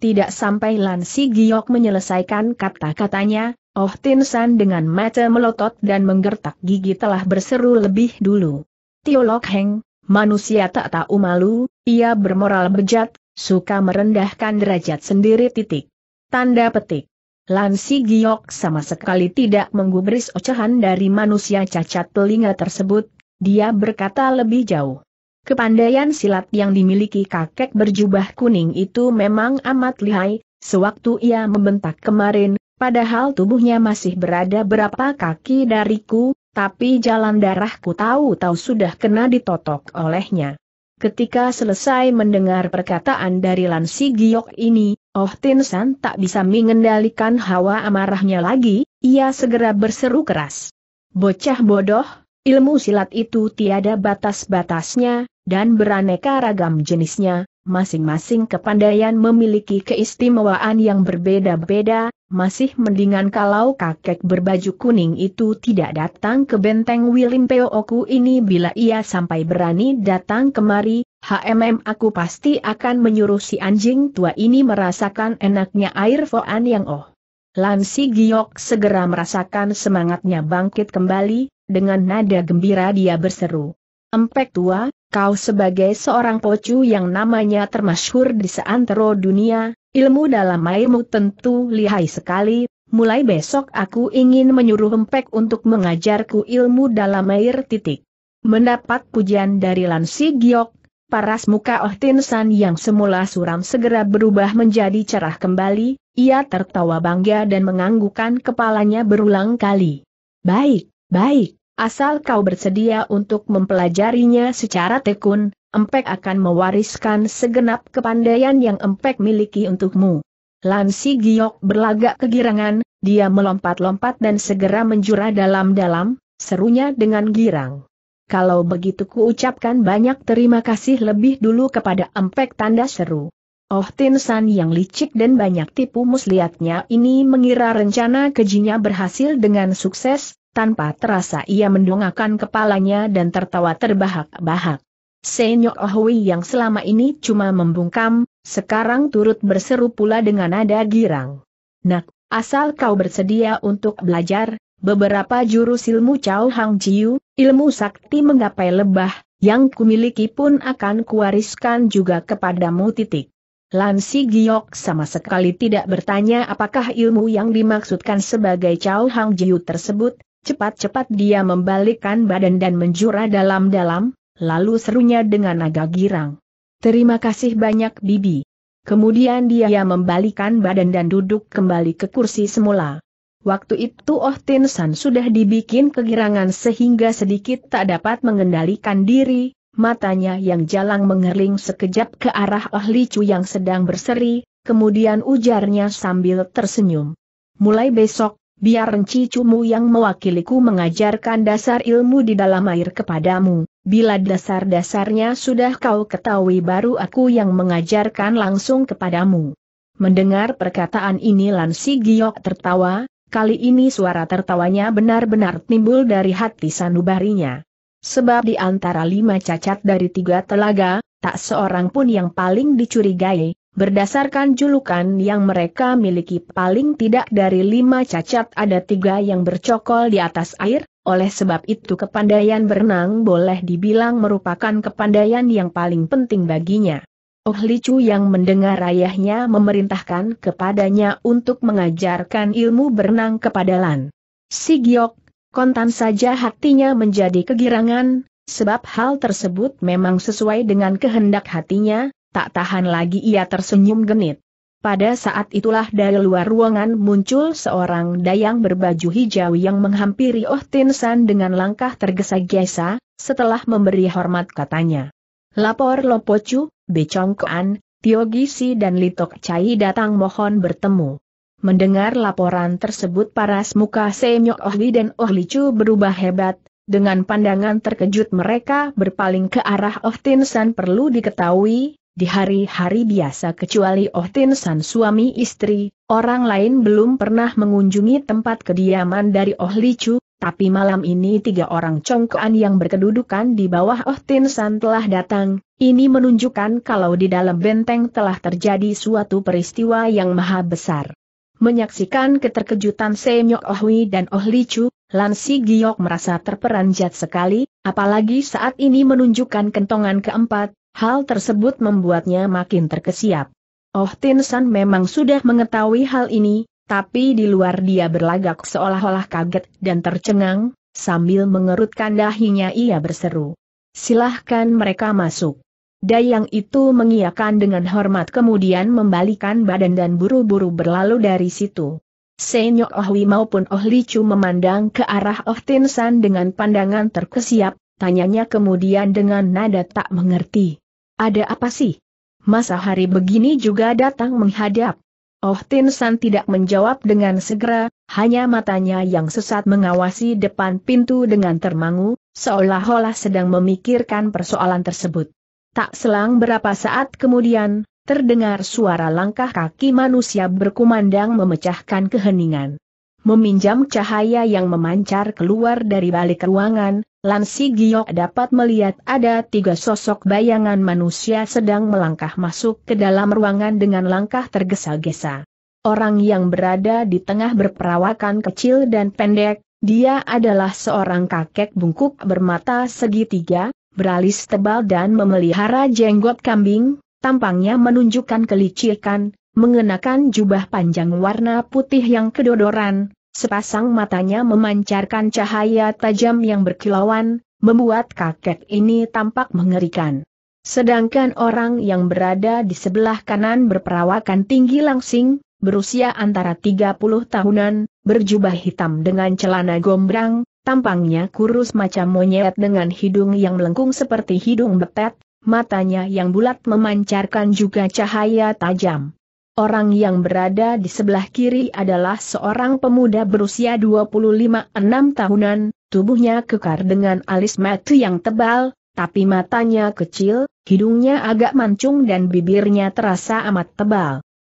tidak sampai Lan Si Giok menyelesaikan kata-katanya, Oh Tin San dengan mata melotot dan menggertak gigi telah berseru lebih dulu. Tiolok Heng, manusia tak tahu malu, ia bermoral bejat, suka merendahkan derajat sendiri titik. Tanda petik. Lan Si Giok sama sekali tidak menggubris ocehan dari manusia cacat telinga tersebut, dia berkata lebih jauh. Kepandaian silat yang dimiliki kakek berjubah kuning itu memang amat lihai, sewaktu ia membentak kemarin, padahal tubuhnya masih berada berapa kaki dariku, tapi jalan darahku tahu-tahu sudah kena ditotok olehnya. Ketika selesai mendengar perkataan dari Lansi Giok ini, Oh Tin San tak bisa mengendalikan hawa amarahnya lagi, ia segera berseru keras. Bocah bodoh, ilmu silat itu tiada batas-batasnya, dan beraneka ragam jenisnya, masing-masing kepandaian memiliki keistimewaan yang berbeda-beda, masih mendingan kalau kakek berbaju kuning itu tidak datang ke benteng Wilimpeooku ini bila ia sampai berani datang kemari, HMM aku pasti akan menyuruh si anjing tua ini merasakan enaknya air foan yang oh. Lansi Giok segera merasakan semangatnya bangkit kembali, dengan nada gembira dia berseru. Empek tua, Kau sebagai seorang pocu yang namanya termasyhur di seantero dunia, ilmu dalam airmu tentu lihai sekali, mulai besok aku ingin menyuruh empek untuk mengajarku ilmu dalam air titik. Mendapat pujian dari Lansi Giok, paras muka Oh Tin San yang semula suram segera berubah menjadi cerah kembali, ia tertawa bangga dan menganggukkan kepalanya berulang kali. Baik, baik, Asal kau bersedia untuk mempelajarinya secara tekun, Empek akan mewariskan segenap kepandaian yang Empek miliki untukmu. Lansi Giok berlagak kegirangan, dia melompat-lompat dan segera menjura dalam-dalam, serunya dengan girang. Kalau begitu kuucapkan banyak terima kasih lebih dulu kepada Empek tanda seru. Oh Tin San yang licik dan banyak tipu muslihatnya ini mengira rencana kejinya berhasil dengan sukses, tanpa terasa ia mendongakkan kepalanya dan tertawa terbahak-bahak. Senyo Ohui yang selama ini cuma membungkam, sekarang turut berseru pula dengan nada girang. Nak, asal kau bersedia untuk belajar, beberapa jurus ilmu Cao Hang Jiu, ilmu sakti menggapai lebah, yang kumiliki pun akan kuwariskan juga kepadamu titik. Lansi Giok sama sekali tidak bertanya apakah ilmu yang dimaksudkan sebagai Cao Hang Jiu tersebut, Cepat-cepat dia membalikkan badan dan menjura dalam-dalam, lalu serunya dengan agak girang. Terima kasih banyak Bibi. Kemudian dia membalikan badan dan duduk kembali ke kursi semula. Waktu itu Oh Tin San sudah dibikin kegirangan sehingga sedikit tak dapat mengendalikan diri, matanya yang jalang mengerling sekejap ke arah Oh Li Chu yang sedang berseri, kemudian ujarnya sambil tersenyum. Mulai besok, biar encicumu yang mewakiliku mengajarkan dasar ilmu di dalam air kepadamu. Bila dasar-dasarnya sudah kau ketahui baru aku yang mengajarkan langsung kepadamu. Mendengar perkataan ini Lansi Giok tertawa, kali ini suara tertawanya benar-benar timbul dari hati sanubarinya. Sebab di antara lima cacat dari tiga telaga, tak seorang pun yang paling dicurigai, Berdasarkan julukan yang mereka miliki paling tidak dari lima cacat ada tiga yang bercokol di atas air, oleh sebab itu kepandaian berenang boleh dibilang merupakan kepandaian yang paling penting baginya. Oh Licu yang mendengar ayahnya memerintahkan kepadanya untuk mengajarkan ilmu berenang kepada Lan. Si Giok, kontan saja hatinya menjadi kegirangan, sebab hal tersebut memang sesuai dengan kehendak hatinya, Tak tahan lagi ia tersenyum genit. Pada saat itulah dari luar ruangan muncul seorang dayang berbaju hijau yang menghampiri Oh Tin San dengan langkah tergesa-gesa, setelah memberi hormat katanya. Lapor Lopocu, Becong Koan, Tio Gisi dan Litok Chai datang mohon bertemu. Mendengar laporan tersebut para semuka Senyok Ohli dan oh Chu berubah hebat, dengan pandangan terkejut mereka berpaling ke arah Oh Tin San perlu diketahui, di hari-hari biasa kecuali Oh Tin San suami istri, orang lain belum pernah mengunjungi tempat kediaman dari Oh Li Chu, tapi malam ini tiga orang congkoan yang berkedudukan di bawah Oh Tin San telah datang, ini menunjukkan kalau di dalam benteng telah terjadi suatu peristiwa yang maha besar. Menyaksikan keterkejutan Senyok Ohwi dan Oh Li Chu, Lansi Giok merasa terperanjat sekali, apalagi saat ini menunjukkan kentongan keempat, Hal tersebut membuatnya makin terkesiap. Oh Tin San memang sudah mengetahui hal ini, tapi di luar dia berlagak seolah-olah kaget dan tercengang, sambil mengerutkan dahinya ia berseru. Silahkan mereka masuk. Dayang itu mengiakan dengan hormat kemudian membalikan badan dan buru-buru berlalu dari situ. Senyok Ohwi maupun Oh Licu memandang ke arah Oh Tin San dengan pandangan terkesiap, tanyanya kemudian dengan nada tak mengerti. Ada apa sih? Masa hari begini juga datang menghadap? Oh Tin San tidak menjawab dengan segera, hanya matanya yang sesat mengawasi depan pintu dengan termangu, seolah-olah sedang memikirkan persoalan tersebut. Tak selang berapa saat kemudian, terdengar suara langkah kaki manusia berkumandang memecahkan keheningan. Meminjam cahaya yang memancar keluar dari balik ruangan, Lansi Giok dapat melihat ada tiga sosok bayangan manusia sedang melangkah masuk ke dalam ruangan dengan langkah tergesa-gesa. Orang yang berada di tengah berperawakan kecil dan pendek, dia adalah seorang kakek bungkuk bermata segitiga, beralis tebal dan memelihara jenggot kambing, tampangnya menunjukkan kelicikan, mengenakan jubah panjang warna putih yang kedodoran, Sepasang matanya memancarkan cahaya tajam yang berkilauan, membuat kakek ini tampak mengerikan. Sedangkan orang yang berada di sebelah kanan berperawakan tinggi langsing, berusia antara 30 tahunan, berjubah hitam dengan celana gombrang, tampangnya kurus macam monyet dengan hidung yang melengkung seperti hidung betet, matanya yang bulat memancarkan juga cahaya tajam. Orang yang berada di sebelah kiri adalah seorang pemuda berusia 25-6 tahunan, tubuhnya kekar dengan alis mata yang tebal, tapi matanya kecil, hidungnya agak mancung dan bibirnya terasa amat tebal.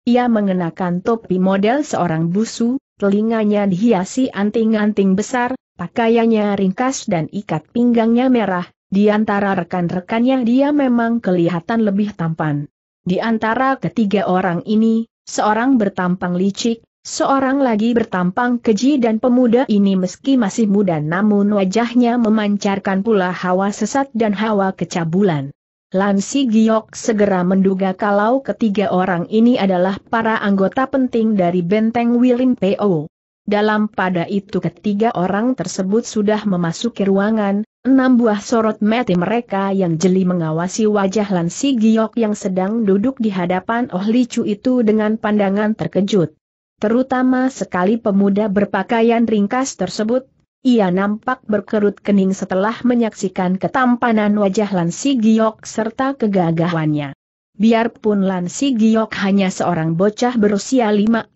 Ia mengenakan topi model seorang busu, telinganya dihiasi anting-anting besar, pakaiannya ringkas dan ikat pinggangnya merah, di antara rekan-rekannya dia memang kelihatan lebih tampan. Di antara ketiga orang ini, seorang bertampang licik, seorang lagi bertampang keji dan pemuda ini meski masih muda namun wajahnya memancarkan pula hawa sesat dan hawa kecabulan. Lansi Giok segera menduga kalau ketiga orang ini adalah para anggota penting dari benteng Wilin P.O. Dalam pada itu ketiga orang tersebut sudah memasuki ruangan, enam buah sorot mati mereka yang jeli mengawasi wajah Lansi Giok yang sedang duduk di hadapan Oh Licu itu dengan pandangan terkejut. Terutama sekali pemuda berpakaian ringkas tersebut, ia nampak berkerut kening setelah menyaksikan ketampanan wajah Lansi Giok serta kegagahannya. Biarpun Lansi Giok hanya seorang bocah berusia 5-16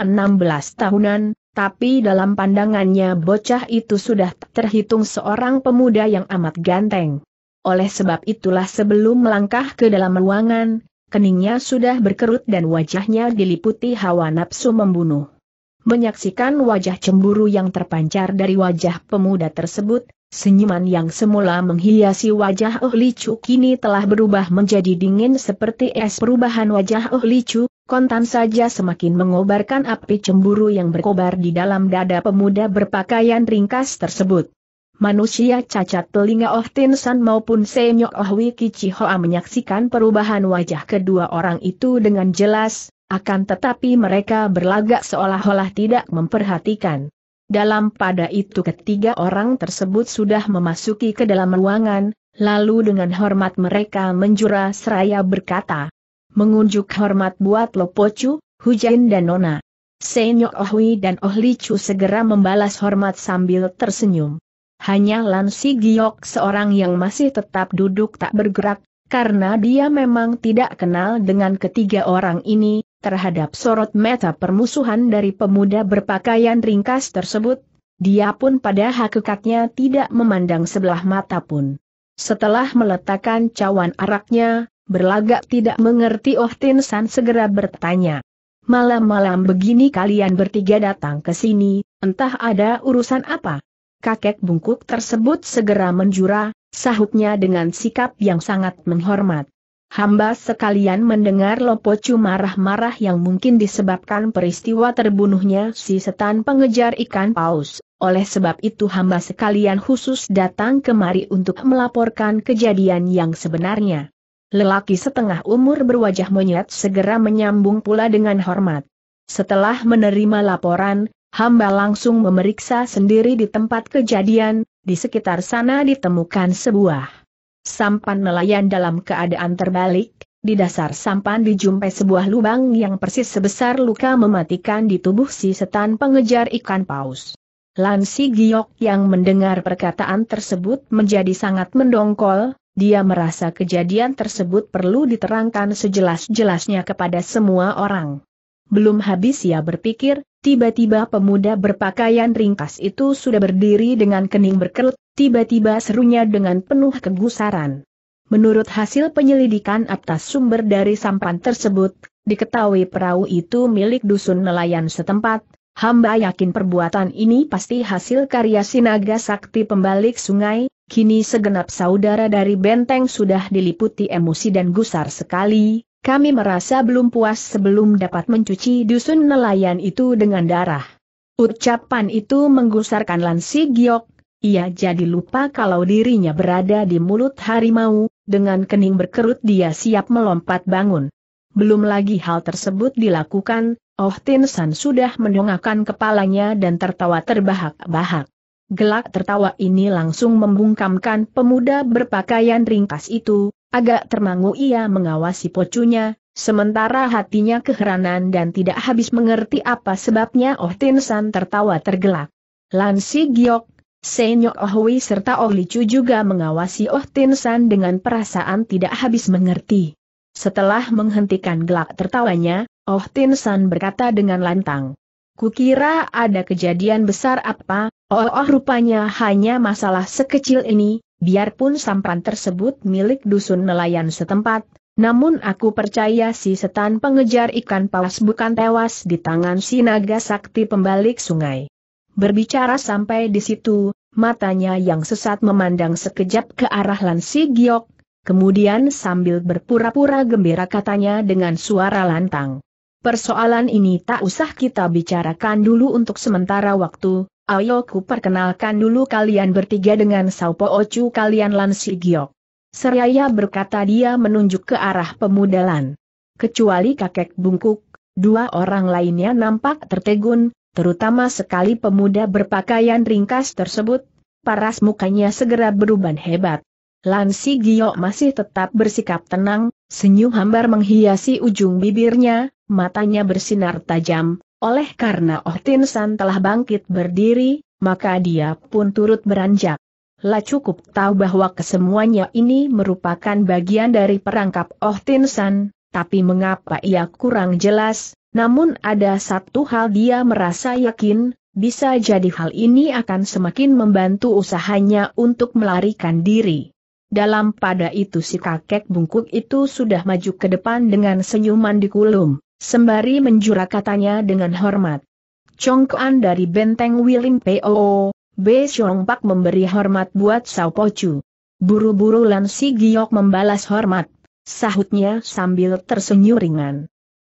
tahunan, tapi dalam pandangannya bocah itu sudah terhitung seorang pemuda yang amat ganteng. Oleh sebab itulah sebelum melangkah ke dalam ruangan, keningnya sudah berkerut dan wajahnya diliputi hawa nafsu membunuh. Menyaksikan wajah cemburu yang terpancar dari wajah pemuda tersebut, senyuman yang semula menghiasi wajah Oh Licu kini telah berubah menjadi dingin seperti es perubahan wajah Oh Licu, kontan saja semakin mengobarkan api cemburu yang berkobar di dalam dada pemuda berpakaian ringkas tersebut. Manusia cacat telinga Oh Tin San maupun Senyok Oh Wiki Chihoa menyaksikan perubahan wajah kedua orang itu dengan jelas, akan tetapi mereka berlagak seolah-olah tidak memperhatikan. Dalam pada itu ketiga orang tersebut sudah memasuki ke dalam ruangan, lalu dengan hormat mereka menjura seraya berkata, mengunjuk hormat buat Lopocu, Hujain dan Nona. Senyok Ohwi dan Ohlicu segera membalas hormat sambil tersenyum. Hanya Lan Si Giok seorang yang masih tetap duduk tak bergerak, karena dia memang tidak kenal dengan ketiga orang ini, terhadap sorot mata permusuhan dari pemuda berpakaian ringkas tersebut, dia pun pada hakikatnya tidak memandang sebelah mata pun. Setelah meletakkan cawan araknya, Berlagak tidak mengerti Oh Tin San segera bertanya. Malam-malam begini kalian bertiga datang ke sini, entah ada urusan apa. Kakek bungkuk tersebut segera menjura, sahutnya dengan sikap yang sangat menghormat. Hamba sekalian mendengar Lopocu marah-marah yang mungkin disebabkan peristiwa terbunuhnya si setan pengejar ikan paus. Oleh sebab itu hamba sekalian khusus datang kemari untuk melaporkan kejadian yang sebenarnya. Lelaki setengah umur berwajah monyet segera menyambung pula dengan hormat. Setelah menerima laporan, hamba langsung memeriksa sendiri di tempat kejadian, di sekitar sana ditemukan sebuah sampan nelayan dalam keadaan terbalik, di dasar sampan dijumpai sebuah lubang yang persis sebesar luka mematikan di tubuh si setan pengejar ikan paus. Lansi Giok yang mendengar perkataan tersebut menjadi sangat mendongkol, dia merasa kejadian tersebut perlu diterangkan sejelas-jelasnya kepada semua orang. Belum habis ia berpikir, tiba-tiba pemuda berpakaian ringkas itu sudah berdiri dengan kening berkerut, tiba-tiba serunya dengan penuh kegusaran. Menurut hasil penyelidikan atas sumber dari sampan tersebut, diketahui perahu itu milik dusun nelayan setempat, hamba yakin perbuatan ini pasti hasil karya sinaga sakti pembalik sungai, Kini segenap saudara dari benteng sudah diliputi emosi dan gusar sekali, kami merasa belum puas sebelum dapat mencuci dusun nelayan itu dengan darah. Ucapan itu menggusarkan Lansi Giok, ia jadi lupa kalau dirinya berada di mulut harimau, dengan kening berkerut dia siap melompat bangun. Belum lagi hal tersebut dilakukan, Oh Tin San sudah mendongakkan kepalanya dan tertawa terbahak-bahak. Gelak tertawa ini langsung membungkamkan pemuda berpakaian ringkas itu, agak termangu ia mengawasi pocunya, sementara hatinya keheranan dan tidak habis mengerti apa sebabnya Oh Tin San tertawa tergelak. Lansi Giok, Senyok Oh Hui serta Oh Li Chu juga mengawasi Oh Tin San dengan perasaan tidak habis mengerti. Setelah menghentikan gelak tertawanya, Oh Tin San berkata dengan lantang. Kukira ada kejadian besar apa, Oh, oh rupanya hanya masalah sekecil ini, biarpun sampan tersebut milik dusun nelayan setempat, namun aku percaya si setan pengejar ikan paus bukan tewas di tangan si naga sakti pembalik sungai. Berbicara sampai di situ, matanya yang sesat memandang sekejap ke arah lansia Giok, kemudian sambil berpura-pura gembira katanya dengan suara lantang. Persoalan ini tak usah kita bicarakan dulu untuk sementara waktu, Ayo ku perkenalkan dulu kalian bertiga dengan Saupo Ocu kalian Lan Si Giok. Seraya berkata dia menunjuk ke arah pemuda lan. Kecuali kakek bungkuk, dua orang lainnya nampak tertegun, terutama sekali pemuda berpakaian ringkas tersebut, paras mukanya segera berubah hebat. Si Giok masih tetap bersikap tenang, senyum hambar menghiasi ujung bibirnya, matanya bersinar tajam, oleh karena Oh Tin San telah bangkit berdiri, maka dia pun turut beranjak. La cukup tahu bahwa kesemuanya ini merupakan bagian dari perangkap Oh Tin San, tapi mengapa ia kurang jelas, namun ada satu hal dia merasa yakin, bisa jadi hal ini akan semakin membantu usahanya untuk melarikan diri. Dalam pada itu si kakek bungkuk itu sudah maju ke depan dengan senyuman di kulum. Sembari menjura katanya dengan hormat. Congkoan dari benteng Wiling POO, B. Xiong Pak memberi hormat buat Sao Pochu. Buru-buru Lan Si Giok membalas hormat, sahutnya sambil tersenyum ringan.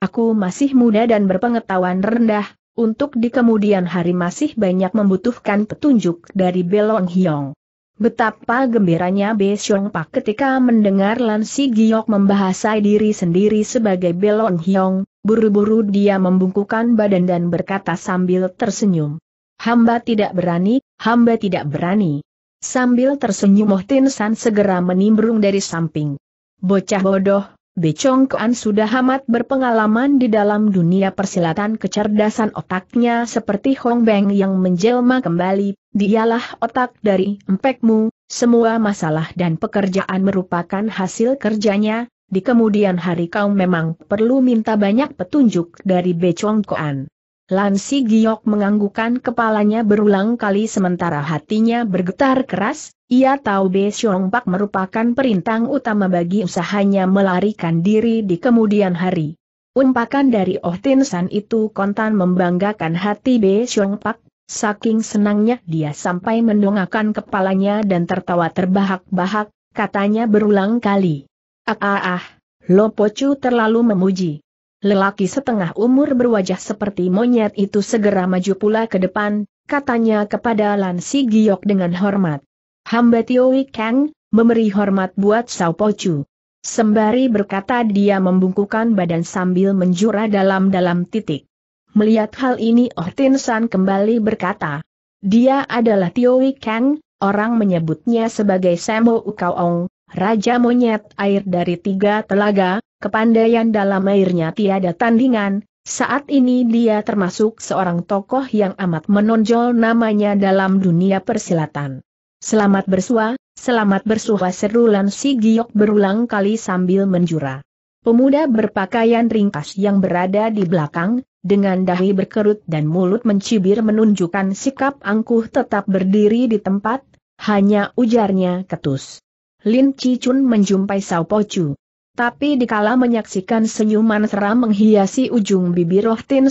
Aku masih muda dan berpengetahuan rendah, untuk di kemudian hari masih banyak membutuhkan petunjuk dari Belong Hiong. Betapa gembiranya B. Xiong Pak ketika mendengar Lan Si Giok membahasai diri sendiri sebagai Belong Hiong, Buru-buru dia membungkukan badan dan berkata sambil tersenyum. Hamba tidak berani, hamba tidak berani. Sambil tersenyum Mohtin San segera menimbrung dari samping. Bocah bodoh, Becong Kuan sudah amat berpengalaman di dalam dunia persilatan kecerdasan otaknya seperti Hong Beng yang menjelma kembali, dialah otak dari empekmu, semua masalah dan pekerjaan merupakan hasil kerjanya, di kemudian hari kau memang perlu minta banyak petunjuk dari Becong Koan. Lan Si Giok menganggukan kepalanya berulang kali sementara hatinya bergetar keras, ia tahu Be Xiong Pak merupakan perintang utama bagi usahanya melarikan diri di kemudian hari. Umpakan dari Oh Tin San itu kontan membanggakan hati Be Xiong Pak, saking senangnya dia sampai mendongakkan kepalanya dan tertawa terbahak-bahak, katanya berulang kali. Ah ah ah, Lopocu terlalu memuji. Lelaki setengah umur berwajah seperti monyet itu segera maju pula ke depan, katanya kepada Lan Si Giok dengan hormat. Hamba Tioi Kang, memberi hormat buat Sao Pocu. Sembari berkata dia membungkukan badan sambil menjura dalam-dalam titik. Melihat hal ini Oh Tin San kembali berkata. Dia adalah Tioi Kang, orang menyebutnya sebagai Samo Ukaong, Raja monyet air dari tiga telaga, kepandaian dalam airnya tiada tandingan, saat ini dia termasuk seorang tokoh yang amat menonjol namanya dalam dunia persilatan. Selamat bersua, selamat bersua seru si Giok berulang kali sambil menjura. Pemuda berpakaian ringkas yang berada di belakang, dengan dahi berkerut dan mulut mencibir menunjukkan sikap angkuh tetap berdiri di tempat, hanya ujarnya ketus. Lin Cicun menjumpai Sao Po Chu. Tapi dikala menyaksikan senyuman seram menghiasi ujung bibir Roh Tin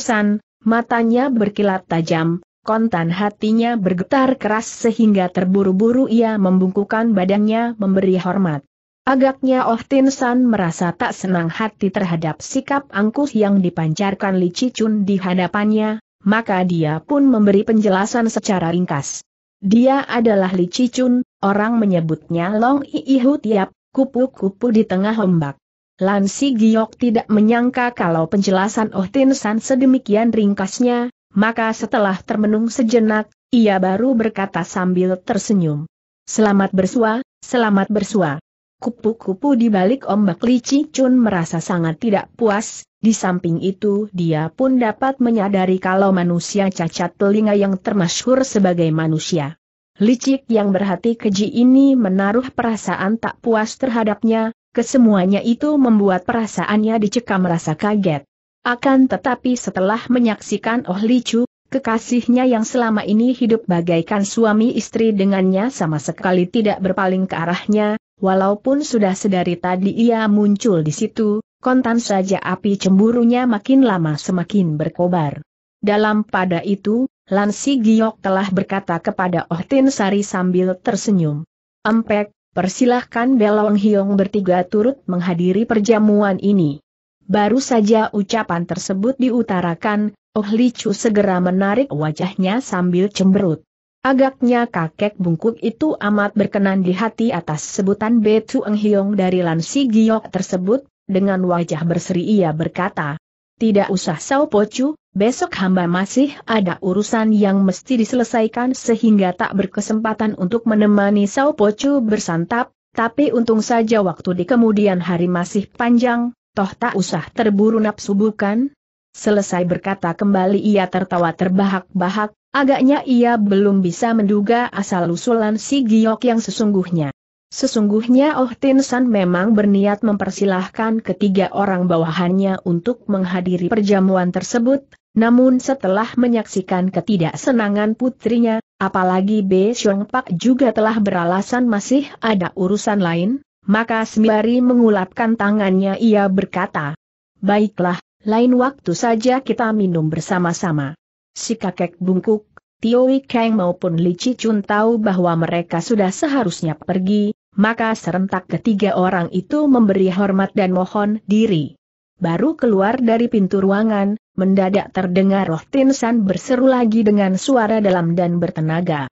matanya berkilat tajam, kontan hatinya bergetar keras sehingga terburu-buru ia membungkukan badannya memberi hormat. Agaknya Oh Tin merasa tak senang hati terhadap sikap angkuh yang dipancarkan Li Cicun di hadapannya, maka dia pun memberi penjelasan secara ringkas. Dia adalah Li Cicun, Orang menyebutnya Long Iihu Tiap, kupu-kupu di tengah ombak. Lan Si Giok tidak menyangka kalau penjelasan Oh Tin San sedemikian ringkasnya, maka setelah termenung sejenak, ia baru berkata sambil tersenyum. Selamat bersua, selamat bersua. Kupu-kupu di balik ombak Lici Chun merasa sangat tidak puas, di samping itu dia pun dapat menyadari kalau manusia cacat telinga yang termasyhur sebagai manusia Licik yang berhati keji ini menaruh perasaan tak puas terhadapnya, kesemuanya itu membuat perasaannya dicekam rasa kaget. Akan tetapi setelah menyaksikan Oh Licu, kekasihnya yang selama ini hidup bagaikan suami istri dengannya sama sekali tidak berpaling ke arahnya, walaupun sudah sedari tadi ia muncul di situ, kontan saja api cemburunya makin lama semakin berkobar. Dalam pada itu, Lansi Giok telah berkata kepada Oh Tin Sari sambil tersenyum. Empek, persilahkan Belong Hiong bertiga turut menghadiri perjamuan ini. Baru saja ucapan tersebut diutarakan, Oh Li Chu segera menarik wajahnya sambil cemberut. Agaknya kakek bungkuk itu amat berkenan di hati atas sebutan Betu Eng Hiong dari Lansi Giok tersebut, dengan wajah berseri ia berkata, tidak usah Sao Pocu, besok hamba masih ada urusan yang mesti diselesaikan sehingga tak berkesempatan untuk menemani Sao Pocu bersantap, tapi untung saja waktu di kemudian hari masih panjang, toh tak usah terburu nafsu bukan? Selesai berkata kembali ia tertawa terbahak-bahak, agaknya ia belum bisa menduga asal-usulan si Giok yang sesungguhnya. Sesungguhnya Oh Tin San memang berniat mempersilahkan ketiga orang bawahannya untuk menghadiri perjamuan tersebut, namun setelah menyaksikan ketidaksenangan putrinya, apalagi B. Xiong Pak juga telah beralasan masih ada urusan lain, maka sembari mengulapkan tangannya ia berkata, Baiklah, lain waktu saja kita minum bersama-sama. Si kakek bungkuk, Tio Kang maupun Li Chichun tahu bahwa mereka sudah seharusnya pergi, maka serentak ketiga orang itu memberi hormat dan mohon diri. Baru keluar dari pintu ruangan, mendadak terdengar roh San berseru lagi dengan suara dalam dan bertenaga.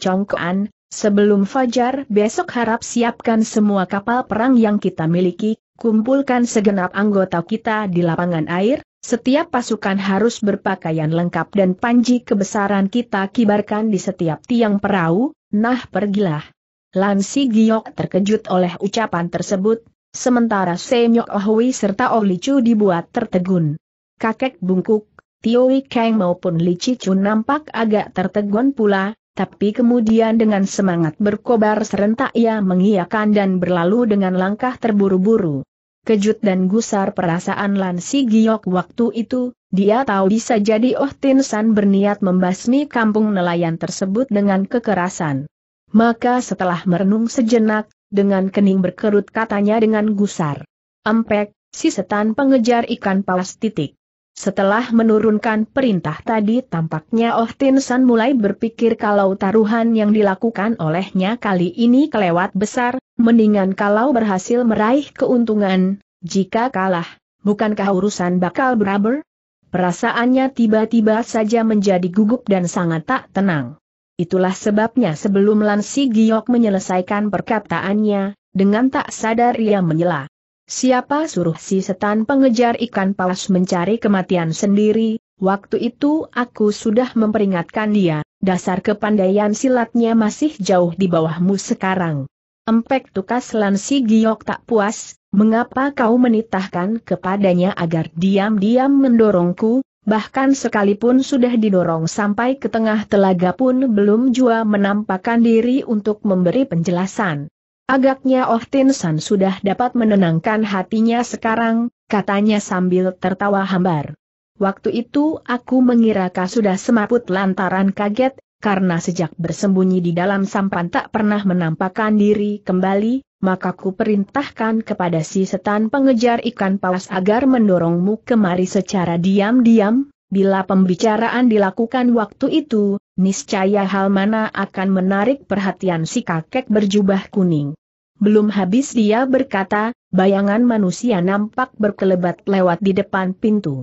Kuan, sebelum fajar besok harap siapkan semua kapal perang yang kita miliki, kumpulkan segenap anggota kita di lapangan air, setiap pasukan harus berpakaian lengkap dan panji kebesaran kita kibarkan di setiap tiang perahu, nah pergilah. Lansi Giok terkejut oleh ucapan tersebut, sementara Senyok Ohui serta Olicho dibuat tertegun. Kakek bungkuk, Tioi Kang maupun Li Chu nampak agak tertegun pula, tapi kemudian dengan semangat berkobar serentak ia mengiakan dan berlalu dengan langkah terburu-buru kejut dan gusar perasaan Lan Si Giok waktu itu, dia tahu bisa jadi Oh Tin San berniat membasmi kampung nelayan tersebut dengan kekerasan. Maka setelah merenung sejenak, dengan kening berkerut katanya dengan gusar. Empek, si setan pengejar ikan paus titik. Setelah menurunkan perintah tadi tampaknya Oh Tin San mulai berpikir kalau taruhan yang dilakukan olehnya kali ini kelewat besar, mendingan kalau berhasil meraih keuntungan, jika kalah, bukankah urusan bakal beraber? Perasaannya tiba-tiba saja menjadi gugup dan sangat tak tenang. Itulah sebabnya sebelum Lansi Giok menyelesaikan perkataannya, dengan tak sadar ia menyela. Siapa suruh si setan pengejar ikan paus mencari kematian sendiri, waktu itu aku sudah memperingatkan dia, dasar kepandaian silatnya masih jauh di bawahmu sekarang. Empek tukas lansi giok tak puas, mengapa kau menitahkan kepadanya agar diam-diam mendorongku, bahkan sekalipun sudah didorong sampai ke tengah telaga pun belum jua menampakkan diri untuk memberi penjelasan. Agaknya Tin San sudah dapat menenangkan hatinya sekarang, katanya sambil tertawa hambar. Waktu itu aku mengira kau sudah semaput lantaran kaget, karena sejak bersembunyi di dalam sampan tak pernah menampakkan diri kembali, maka ku perintahkan kepada si setan pengejar ikan paus agar mendorongmu kemari secara diam-diam, bila pembicaraan dilakukan waktu itu, niscaya hal mana akan menarik perhatian si kakek berjubah kuning. Belum habis dia berkata, bayangan manusia nampak berkelebat lewat di depan pintu.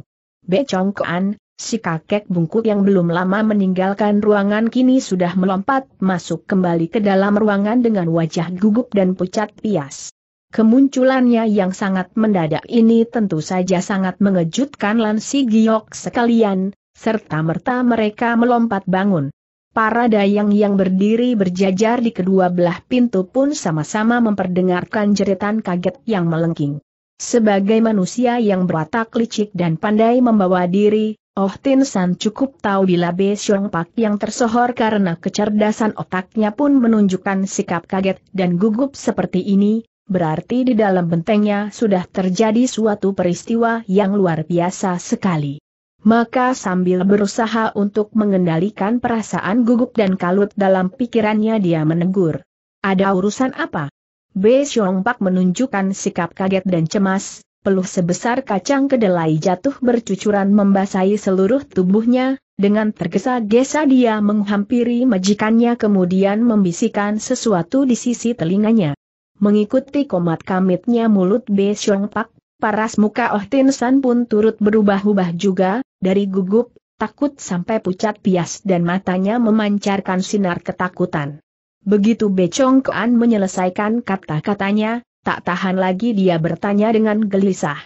Kuan, si kakek bungkuk yang belum lama meninggalkan ruangan kini sudah melompat masuk kembali ke dalam ruangan dengan wajah gugup dan pucat pias. Kemunculannya yang sangat mendadak ini tentu saja sangat mengejutkan Lan Si Giok sekalian, serta merta mereka melompat bangun. Para dayang yang berdiri berjajar di kedua belah pintu pun sama-sama memperdengarkan jeritan kaget yang melengking. Sebagai manusia yang berwatak licik dan pandai membawa diri, Oh Tin San cukup tahu bila Be Xiong Pak yang tersohor karena kecerdasan otaknya pun menunjukkan sikap kaget dan gugup seperti ini, berarti di dalam bentengnya sudah terjadi suatu peristiwa yang luar biasa sekali. Maka sambil berusaha untuk mengendalikan perasaan gugup dan kalut dalam pikirannya dia menegur. Ada urusan apa? B. Xiong Pak menunjukkan sikap kaget dan cemas, peluh sebesar kacang kedelai jatuh bercucuran membasahi seluruh tubuhnya, dengan tergesa-gesa dia menghampiri majikannya kemudian membisikkan sesuatu di sisi telinganya. Mengikuti komat kamitnya mulut B. Xiong Pak, paras muka Oh Tin San pun turut berubah-ubah juga, dari gugup, takut sampai pucat pias dan matanya memancarkan sinar ketakutan. Begitu Becong Kuan menyelesaikan kata-katanya, tak tahan lagi dia bertanya dengan gelisah.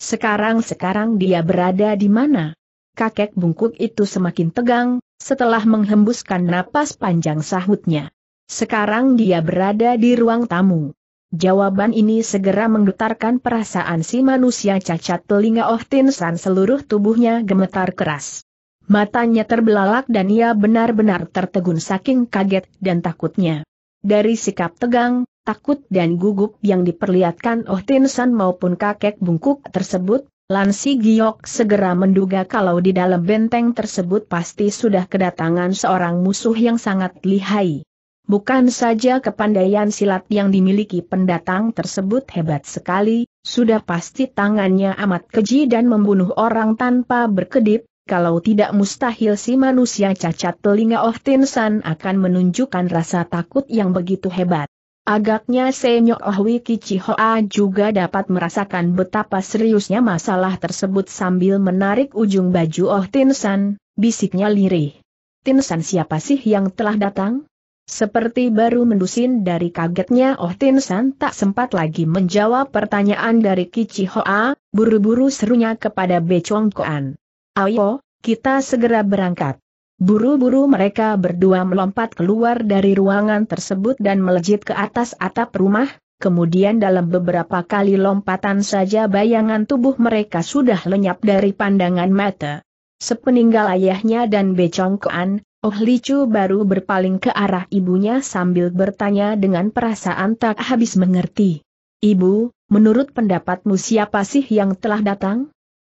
Sekarang-sekarang dia berada di mana? Kakek bungkuk itu semakin tegang, setelah menghembuskan napas panjang sahutnya. Sekarang dia berada di ruang tamu. Jawaban ini segera menggetarkan perasaan si manusia cacat telinga Oh Tin San seluruh tubuhnya gemetar keras. Matanya terbelalak dan ia benar-benar tertegun saking kaget dan takutnya. Dari sikap tegang, takut dan gugup yang diperlihatkan Oh Tin San maupun kakek bungkuk tersebut, Lansi Giok segera menduga kalau di dalam benteng tersebut pasti sudah kedatangan seorang musuh yang sangat lihai. Bukan saja kepandaian silat yang dimiliki pendatang tersebut hebat sekali, sudah pasti tangannya amat keji dan membunuh orang tanpa berkedip, kalau tidak mustahil si manusia cacat telinga Oh Tinsan akan menunjukkan rasa takut yang begitu hebat. Agaknya senyok Oh Wiki Chihoa juga dapat merasakan betapa seriusnya masalah tersebut sambil menarik ujung baju Oh Tinsan, bisiknya lirih. Tinsan siapa sih yang telah datang? Seperti baru mendusin dari kagetnya Oh Tin San tak sempat lagi menjawab pertanyaan dari Kichi Hoa, buru-buru serunya kepada Be Chong Koan. Ayo, kita segera berangkat. Buru-buru mereka berdua melompat keluar dari ruangan tersebut dan melejit ke atas atap rumah, kemudian dalam beberapa kali lompatan saja bayangan tubuh mereka sudah lenyap dari pandangan mata. Sepeninggal ayahnya dan Be Chong Koan, Oh Licu baru berpaling ke arah ibunya sambil bertanya dengan perasaan tak habis mengerti. Ibu, menurut pendapatmu siapa sih yang telah datang?